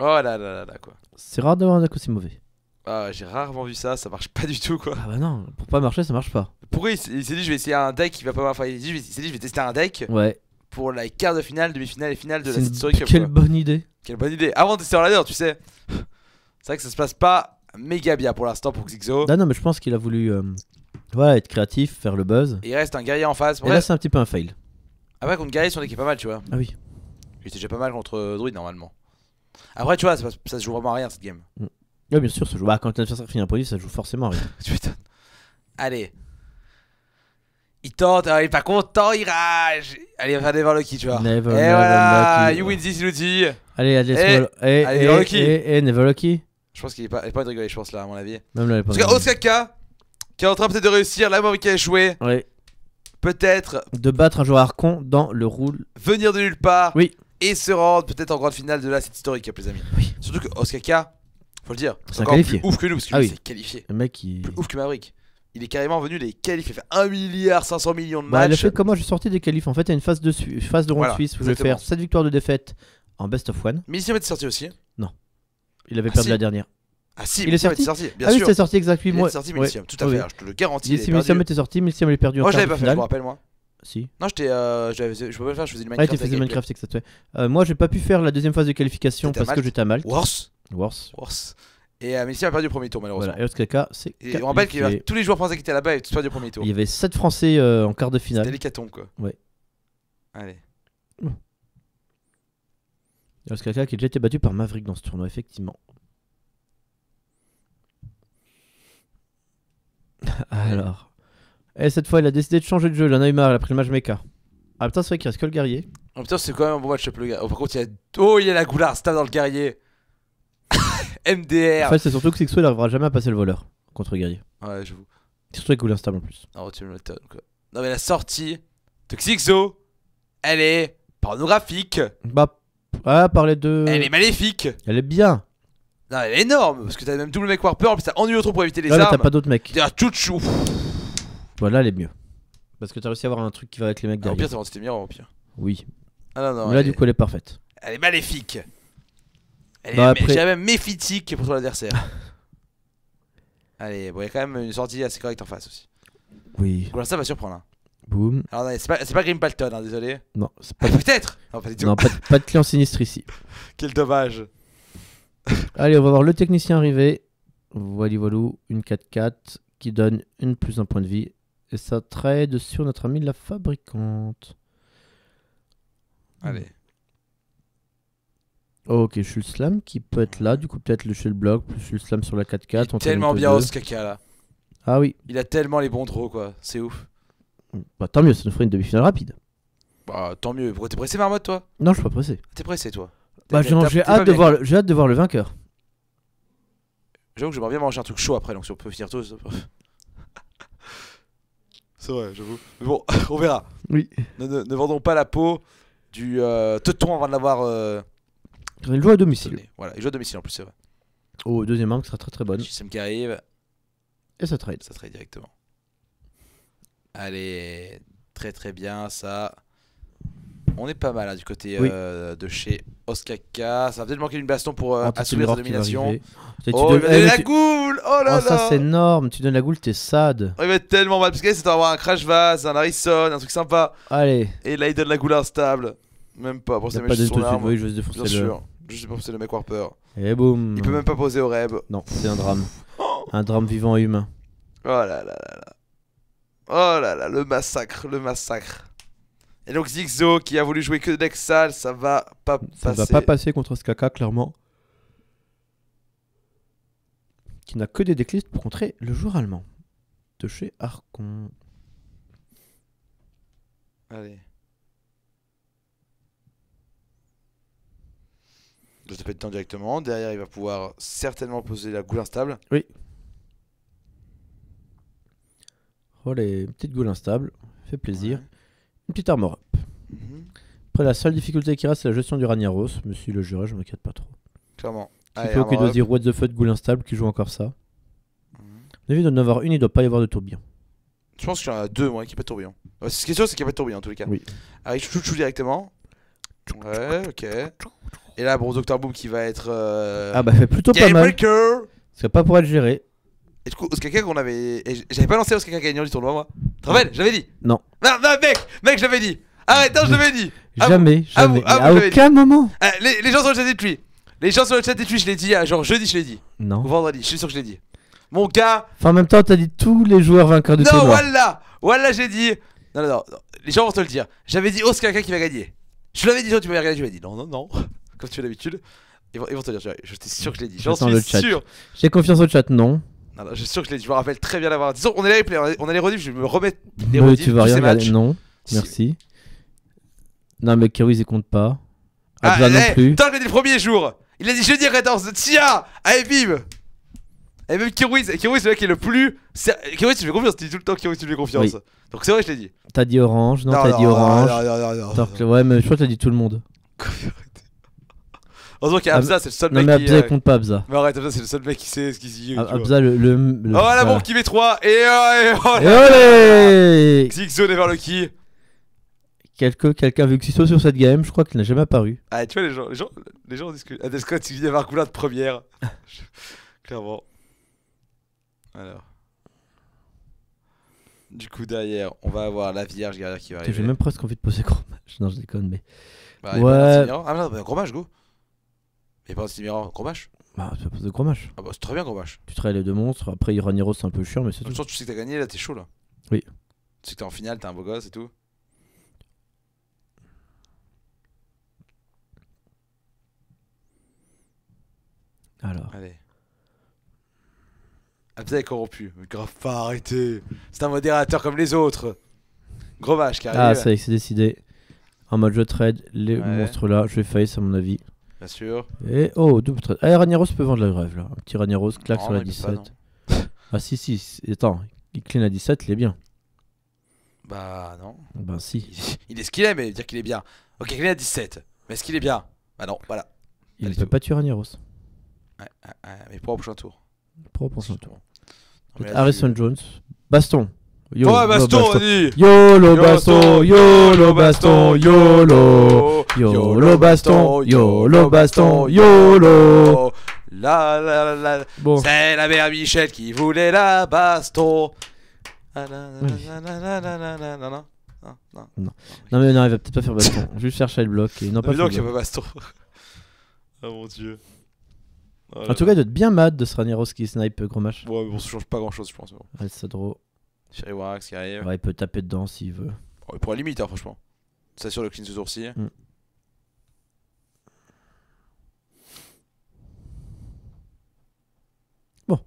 Oh là là là là, quoi. C'est rare d'avoir un deck aussi mauvais. Ah, j'ai rarement vu ça, ça marche pas du tout quoi. Ah bah non, pour pas marcher, ça marche pas. Pourri il s'est dit je vais essayer un deck qui va pas marcher il s'est dit je vais tester un deck. Ouais. Pour la quart de finale, demi-finale et finale de la Story Quelle bonne idée. Quelle bonne idée. Avant de tester en ladder, tu sais. C'est vrai que ça se passe pas méga bien pour l'instant pour Xixo. Non, non, mais je pense qu'il a voulu euh, être créatif, faire le buzz. il reste un guerrier en face. Et là, c'est un petit peu un fail. après, ah contre guerrier, son équipe pas mal, tu vois. Ah oui. Il était déjà pas mal contre euh, Druid normalement. Après, tu vois, ça, se joue vraiment à rien cette game. Mm. Oui, bien sûr, ça joue. Bah, quand l'adversaire finit un produit, ça joue forcément à rien. Tu Allez. Il tente, euh, il est pas content, il rage. Allez, on va faire des tu vois. Never, you win this, il Allez, allez, let's go. Je pense qu'il est pas, il est pas de je pense là, à mon avis. Même là, il est pas tout cas, Osaka, qui est en train peut-être de réussir, la mort a échoué. Oui. Peut-être. De battre un joueur con dans le roule. Venir de nulle part. Oui. Et se rendre peut-être en grande finale de la City Story les amis. Oui. Surtout que Osaka, faut le dire, c'est encore qualifié. plus ouf que nous, parce que ah oui. c'est qualifié. Le mec, il... Plus ouf que Maverick. Il est carrément venu des il fait 1 milliard 500 millions de bah, matchs. Le fait comment je sorti des qualifs, en fait, il y a une phase de, phase de ronde suisse où je vais faire 7 victoires de défaite en best of one. Mais sorti aussi. Non. Il avait perdu ah, la dernière. Ah si, il est sorti. sorti bien ah sûr. oui, c'est sorti exactement. Il moi... sorti tout à fait. Je te le garantis. Il était sorti, il avait perdu. Moi, je l'avais pas fait, je me rappelle moi. Si. Non, j'étais, euh, je pouvais pas faire, je faisais du Minecraft. Ah, tu faisais Minecraft, c'est que ça Euh, moi, j'ai pas pu faire la deuxième phase de qualification parce que j'étais à Malte. Worse. Worse. Worse. Et euh, Messi a perdu le premier tour, malheureusement. Voilà, et cas, c'est. On rappelle qu'il y avait tous les joueurs français qui étaient là-bas et tous perdu le premier tour. Il y avait 7 Français euh, en quart de finale. C'est délicaton quoi. Ouais. Allez quelqu'un qui a déjà été battu par Maverick dans ce tournoi, effectivement. Alors. Et cette fois, il a décidé de changer de jeu. Il Neymar a eu Il a pris le match mecha. Ah putain, c'est vrai qu'il reste que le guerrier. Oh putain, c'est quand même un bon match le gars. Oh, par contre, il y a. Oh, il y a la goulard stable dans le guerrier. MDR. En fait, c'est surtout que Sixo, il n'arrivera jamais à passer le voleur contre le guerrier. Ouais, j'avoue. Surtout avec goulard stable en plus. Non, tu me non, mais la sortie de Xixo, elle est pornographique. Bah, ah, parler de. Elle est maléfique. Elle est bien. Non, elle est énorme. Parce que t'as même double mec Warper. En plus, t'as ennuyé trop pour éviter les là, t'as pas d'autres mecs. T'as tout Voilà, elle est mieux. Parce que t'as réussi à avoir un truc qui va avec les mecs derrière. Ah, au pire, c'était mieux tes pire. Oui. Ah non, non. là, du coup, elle est parfaite. Elle est maléfique. Elle est bah, même méphitique pour ton adversaire. Allez, bon, il y a quand même une sortie assez correcte en face aussi. Oui. Bon, là, ça va surprendre. Hein. Boum. c'est pas, c'est pas hein, désolé. Non, ah, Peut-être pas, de- client sinistre ici. Quel dommage. Allez, on va voir le technicien arriver. Voilà, voilou, une 4-4 qui donne une plus un point de vie. Et ça trade sur notre de la fabricante. Allez. Ok, je suis le slam qui peut être là. Du coup, peut-être le shell le plus je le slam sur la 4-4. tellement bien ce caca là. Ah oui, Il a tellement les bons draws quoi. C'est ouf. Bah tant mieux, ça nous ferait une demi-finale rapide. Bah tant mieux. Pourquoi t'es pressé, Marmotte, toi Non, je suis pas pressé. T'es pressé, toi Bah j'ai hâte, de voir le... hâte de voir le vainqueur. J'avoue que j'aimerais bien manger un truc chaud après, donc si on peut finir tous C'est vrai, j'avoue. bon, on verra. Oui. Ne, vendons pas la peau du euh, teuton avant de l'avoir. Euh, il joue à domicile. Voilà, il joue à domicile en plus, c'est vrai. Oh, deuxième manque sera très très bonne. Système qui arrive. Et ça trade. Ça trade directement. Allez, très très bien ça. On est pas mal hein, du côté euh, de chez Oskaka. Ça va peut-être manquer une baston pour euh, oh, assurer sa domination. Oh, eh, la goule Oh là oh, là Ça c'est énorme, tu donnes la goule, t'es sad. Oh, il va être tellement mal. Parce que c'est avoir un Crash Vase, un Harrison, un truc sympa. Allez. Et là il donne la goule instable. Même pas pour ses de Oui, je vais se défoncer Bien le... sûr, je le mec Warper. Et eh, boum. Il peut même pas poser au rêve Non, c'est un drame. un drame vivant et humain. Oh là là là là. Oh là là, le massacre, le massacre. Et donc Zigzo qui a voulu jouer que Nexal, ça va pas ça passer. Ça va pas passer contre Skaka, clairement. Qui n'a que des déclistes pour contrer le joueur allemand. De chez Arcon. Allez. Je de temps directement. Derrière, il va pouvoir certainement poser la goule instable. Oui. Oh, les petites goules instables, fait plaisir. Une petite armor up. Mhm. Après, la seule difficulté qui reste, c'est la gestion du Ragnaros. me si le juré, je m'inquiète pas trop. Clairement. Il faut qu'il doit dire What the fuck, goule instable, qui joue encore ça. Mhm. On a vu d'en avoir une, il doit pas y avoir de tourbillon. Je pense qu'il y en a deux, moi, qui n'ont pas de tourbillon. C'est euh, ce qui est sûr, c'est qu'il n'y a pas de tourbillon, en tous les cas. Oui. Avec Chouchou directement. Ouais, ok. Et là, bon, Dr. Boom qui va être. Euh, ah bah, fait plutôt pas mal. Ce va pas pour être géré. Et du coup, Oskaka qu'on avait. J'avais pas lancé Oskaka gagnant du tournoi, moi. Tu te J'avais dit Non. Non, non, mec Mec, j'avais dit Arrête, non, hein, je dit ah Jamais, ah jamais. Ah à, aucun moment eh, les, gens sur le chat lui Les gens sur le chat Twitch je l'ai dit, hein, genre jeudi, je l'ai dit. Non. Ou vendredi, je suis sûr que je l'ai dit. Mon gars. Enfin, en même temps, t'as dit tous les joueurs vainqueurs du tournoi. Non, voilà Voilà, j'ai dit. Non, non, non, les gens vont te le dire. J'avais dit Oskaka qui va gagner. Je l'avais dit, tu m'avais regardé, tu m'as dit non, non, non. Comme tu fais d'habitude. Ils vont, ils vont te dire, t'étais sûr que je l'ai dit. J'en suis sûr. J'ai confiance au chat, non. Non, je suis sûr que je l'ai dit, je me rappelle très bien l'avoir. Disons, on est là les on est les rediff. je vais me remettre les Tu vas rien non, merci. Non, mais Kyrou, il compte pas. Ah, ah non hey, eh, le premier jour, il a dit jeudi 14, Tia, allez, bim. Et même Kirouiz, c'est le mec qui est le plus. Kirouiz, tu fais confiance, tu dis tout le temps Kirouiz, tu lui fais confiance. Donc c'est vrai, je l'ai dit. T'as dit orange, non, t'as dit orange. Non, non, ouais, mais je crois que t'as dit tout le monde. Heureusement ah, Abza c'est le seul mec qui. mais Abza, il euh, compte pas Abza. Mais Abza, c'est le seul mec qui sait ce qu'il dit ah, Abza, le. le, Oh, la bombe qui met 3 Et euh, olé Xixo vers le qui Quelqu'un quelqu'un vu Xixo sur cette game, je crois qu'il n'a jamais apparu. Ah, tu vois, les gens, les gens, les gens disent que. Adel il vient Marcoula de première. Clairement. Alors. Du coup, derrière, on va avoir la Vierge derrière qui va arriver. J'ai même presque envie de poser gros match. Non, je déconne, mais. Bah, ouais. Ah, non, bah, gros match, go. Mais pas Casimiro, gros match Bah, c'est pas de gros match. Ah bah, c'est très bien, gros match. Tu traînes les deux monstres, après Iraniro c'est un peu chiant, mais c'est tout. toute tu sais que t'as gagné, là, t'es chaud, là. Oui. Tu sais que t'es en finale, t'es un beau gosse et tout. Alors, Allez. Ah, peut corrompu. Mais grave pas, arrêtez. C'est un modérateur comme les autres. Gros vache qui ah, arrive. ah, ça c'est décidé. En mode je trade les monstres là, je vais face à mon avis. Bien sûr. Et oh, double trade. Ah, peut vendre la grève là. Un petit Ranieros claque sur la 17. ah si, si, attends, il clean à 17, il est bien. Bah non. Bah si. Il, est ce qu'il est, mais dire qu'il est bien. Ok, clean à 17. Mais est-ce qu'il est bien Bah non, voilà. Il ne peut pas tuer Ranieros. Ouais, ouais, mais pour au prochain tour. Pour au prochain tour. Harrison euh, Jones, baston. Yo, oh, baston, baston. vas Yolo baston, yolo baston, yo Yolo baston, yolo baston, yolo La la la la C'est la mère Michel qui voulait la baston Non, non, mais non, il va peut-être pas faire baston. Juste faire le bloc et non, non pas. Mais non, baston. oh mon dieu. en tout cas, il doit être bien mad de ce non qui snipe gros match. Ouais, mais bon ça change pas grand chose, je pense. Ouais, c'est drôle qui arrive. Ouais, il peut taper dedans s'il veut. Pour oh, il pourrait limite, hein, franchement. Ça sur le clean de sourcil. Mm. Bon.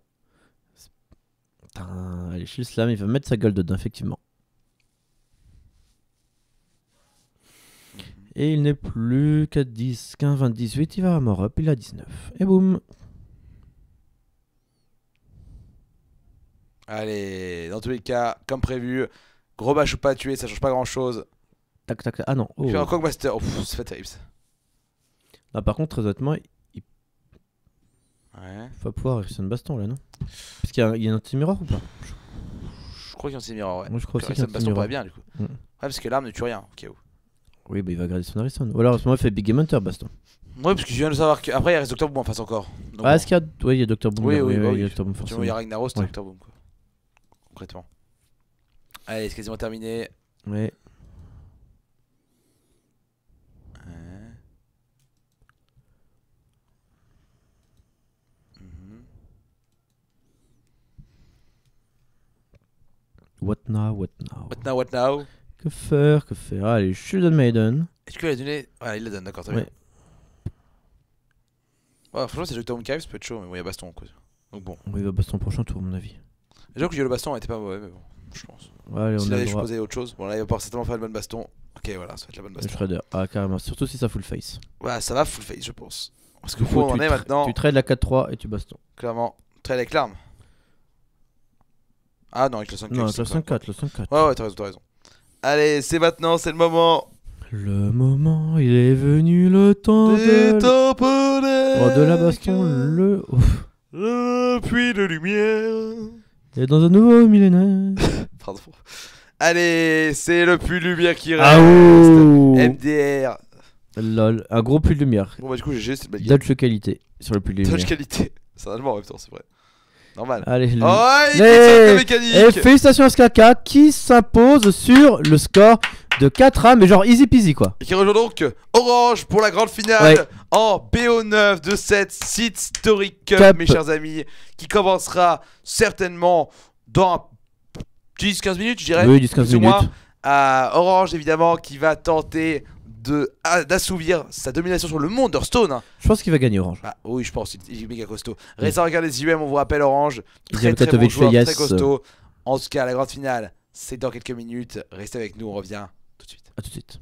Putain, allez, Slam, il va mettre sa gueule dedans, effectivement. Et il n'est plus qu'à 10, 15, 20, 18, il va à mort up, il a 19. Et boum Allez, dans tous les cas, comme prévu, gros bâche ou pas tué, ça change pas grand chose. Tac, tac, Ah non. Oh. fais un Cockmaster. Oh, c'est fait terrible Là, par contre, très honnêtement, il. Ouais. Faut pouvoir réussir son baston là, non Parce qu'il y, a, un anti-miroir ou pas Je crois qu'il y a un anti mirror ouais. Moi je crois aussi qu'il y a un baston pas bien du coup. Mm. Ouais, parce que l'arme ne tue rien, au cas où. Oui, bah il va garder son Harrison. Ou alors, à ce moment, il fait Big Game Hunter baston. Ouais, parce que je viens de savoir qu'après, il reste Doctor Boom en face encore. Ouais, ah, est-ce qu'il y a. Ouais, il y a Doctor Boom. Oui, oui, bah oui, il y a Ragnaros, Doctor Boom quoi concrètement. Allez, c'est quasiment terminé. Ouais. Mmh. What now, what now What now, what now Que faire, que faire Allez, je le donne Maiden. Est-ce que la donne? Ah, il la donne, d'accord, très ouais. bien. Ouais, franchement, c'est le tour c'est ça peut être chaud, mais bon, il y a baston. Donc bon. Oui, il bah, va baston prochain tour, à mon avis. J'avoue que le baston était pas mauvais, mais bon, je pense. Allez, on si là, je posais autre chose, bon là, il va pouvoir certainement faire le bon baston. Ok, voilà, ça va être la bonne baston. Le shredder, ah carrément, surtout si ça full face. Ouais, ça va full face, je pense. Parce que faut on est maintenant. Tu trades la 4-3 et tu bastons. Clairement, trade avec l'arme. Ah non, avec le 5-4. Non, avec le 5-4, le 5-4. Ouais, ouais, t'as raison, t'as raison. Allez, c'est maintenant, c'est le moment. Le moment, il est venu le temps de... oh, de la baston, le... le puits de lumière. Et dans un nouveau millénaire. Allez, c'est le pull lumière qui ah, reste. Oh. MDR. Lol, un gros de lumière. Bon bah du coup j'ai juste baguette. Dodge qualité sur le de lumière. Dodge qualité. C'est un allemand en même temps, c'est vrai. Normal. Allez, oh, félicitations à Skaka qui s'impose sur le score de 4 à mais genre easy peasy quoi. Et qui rejoint donc Orange pour la grande finale en BO9 de cette site historique Cup, mes chers amis, qui commencera certainement dans 10-15 minutes, je dirais. Oui, 10-15 minutes. À euh, Orange évidemment qui va tenter ah, d'assouvir sa domination sur le monde d'Hearthstone. Je pense qu'il va gagner Orange. Bah, oui, je pense, il est méga costaud. Restez à mm. les IUM, on vous rappelle Orange. Très, très, bon joueur, très euh. costaud. En tout cas, la grande finale, c'est dans quelques minutes. Restez avec nous, on revient a tout de suite.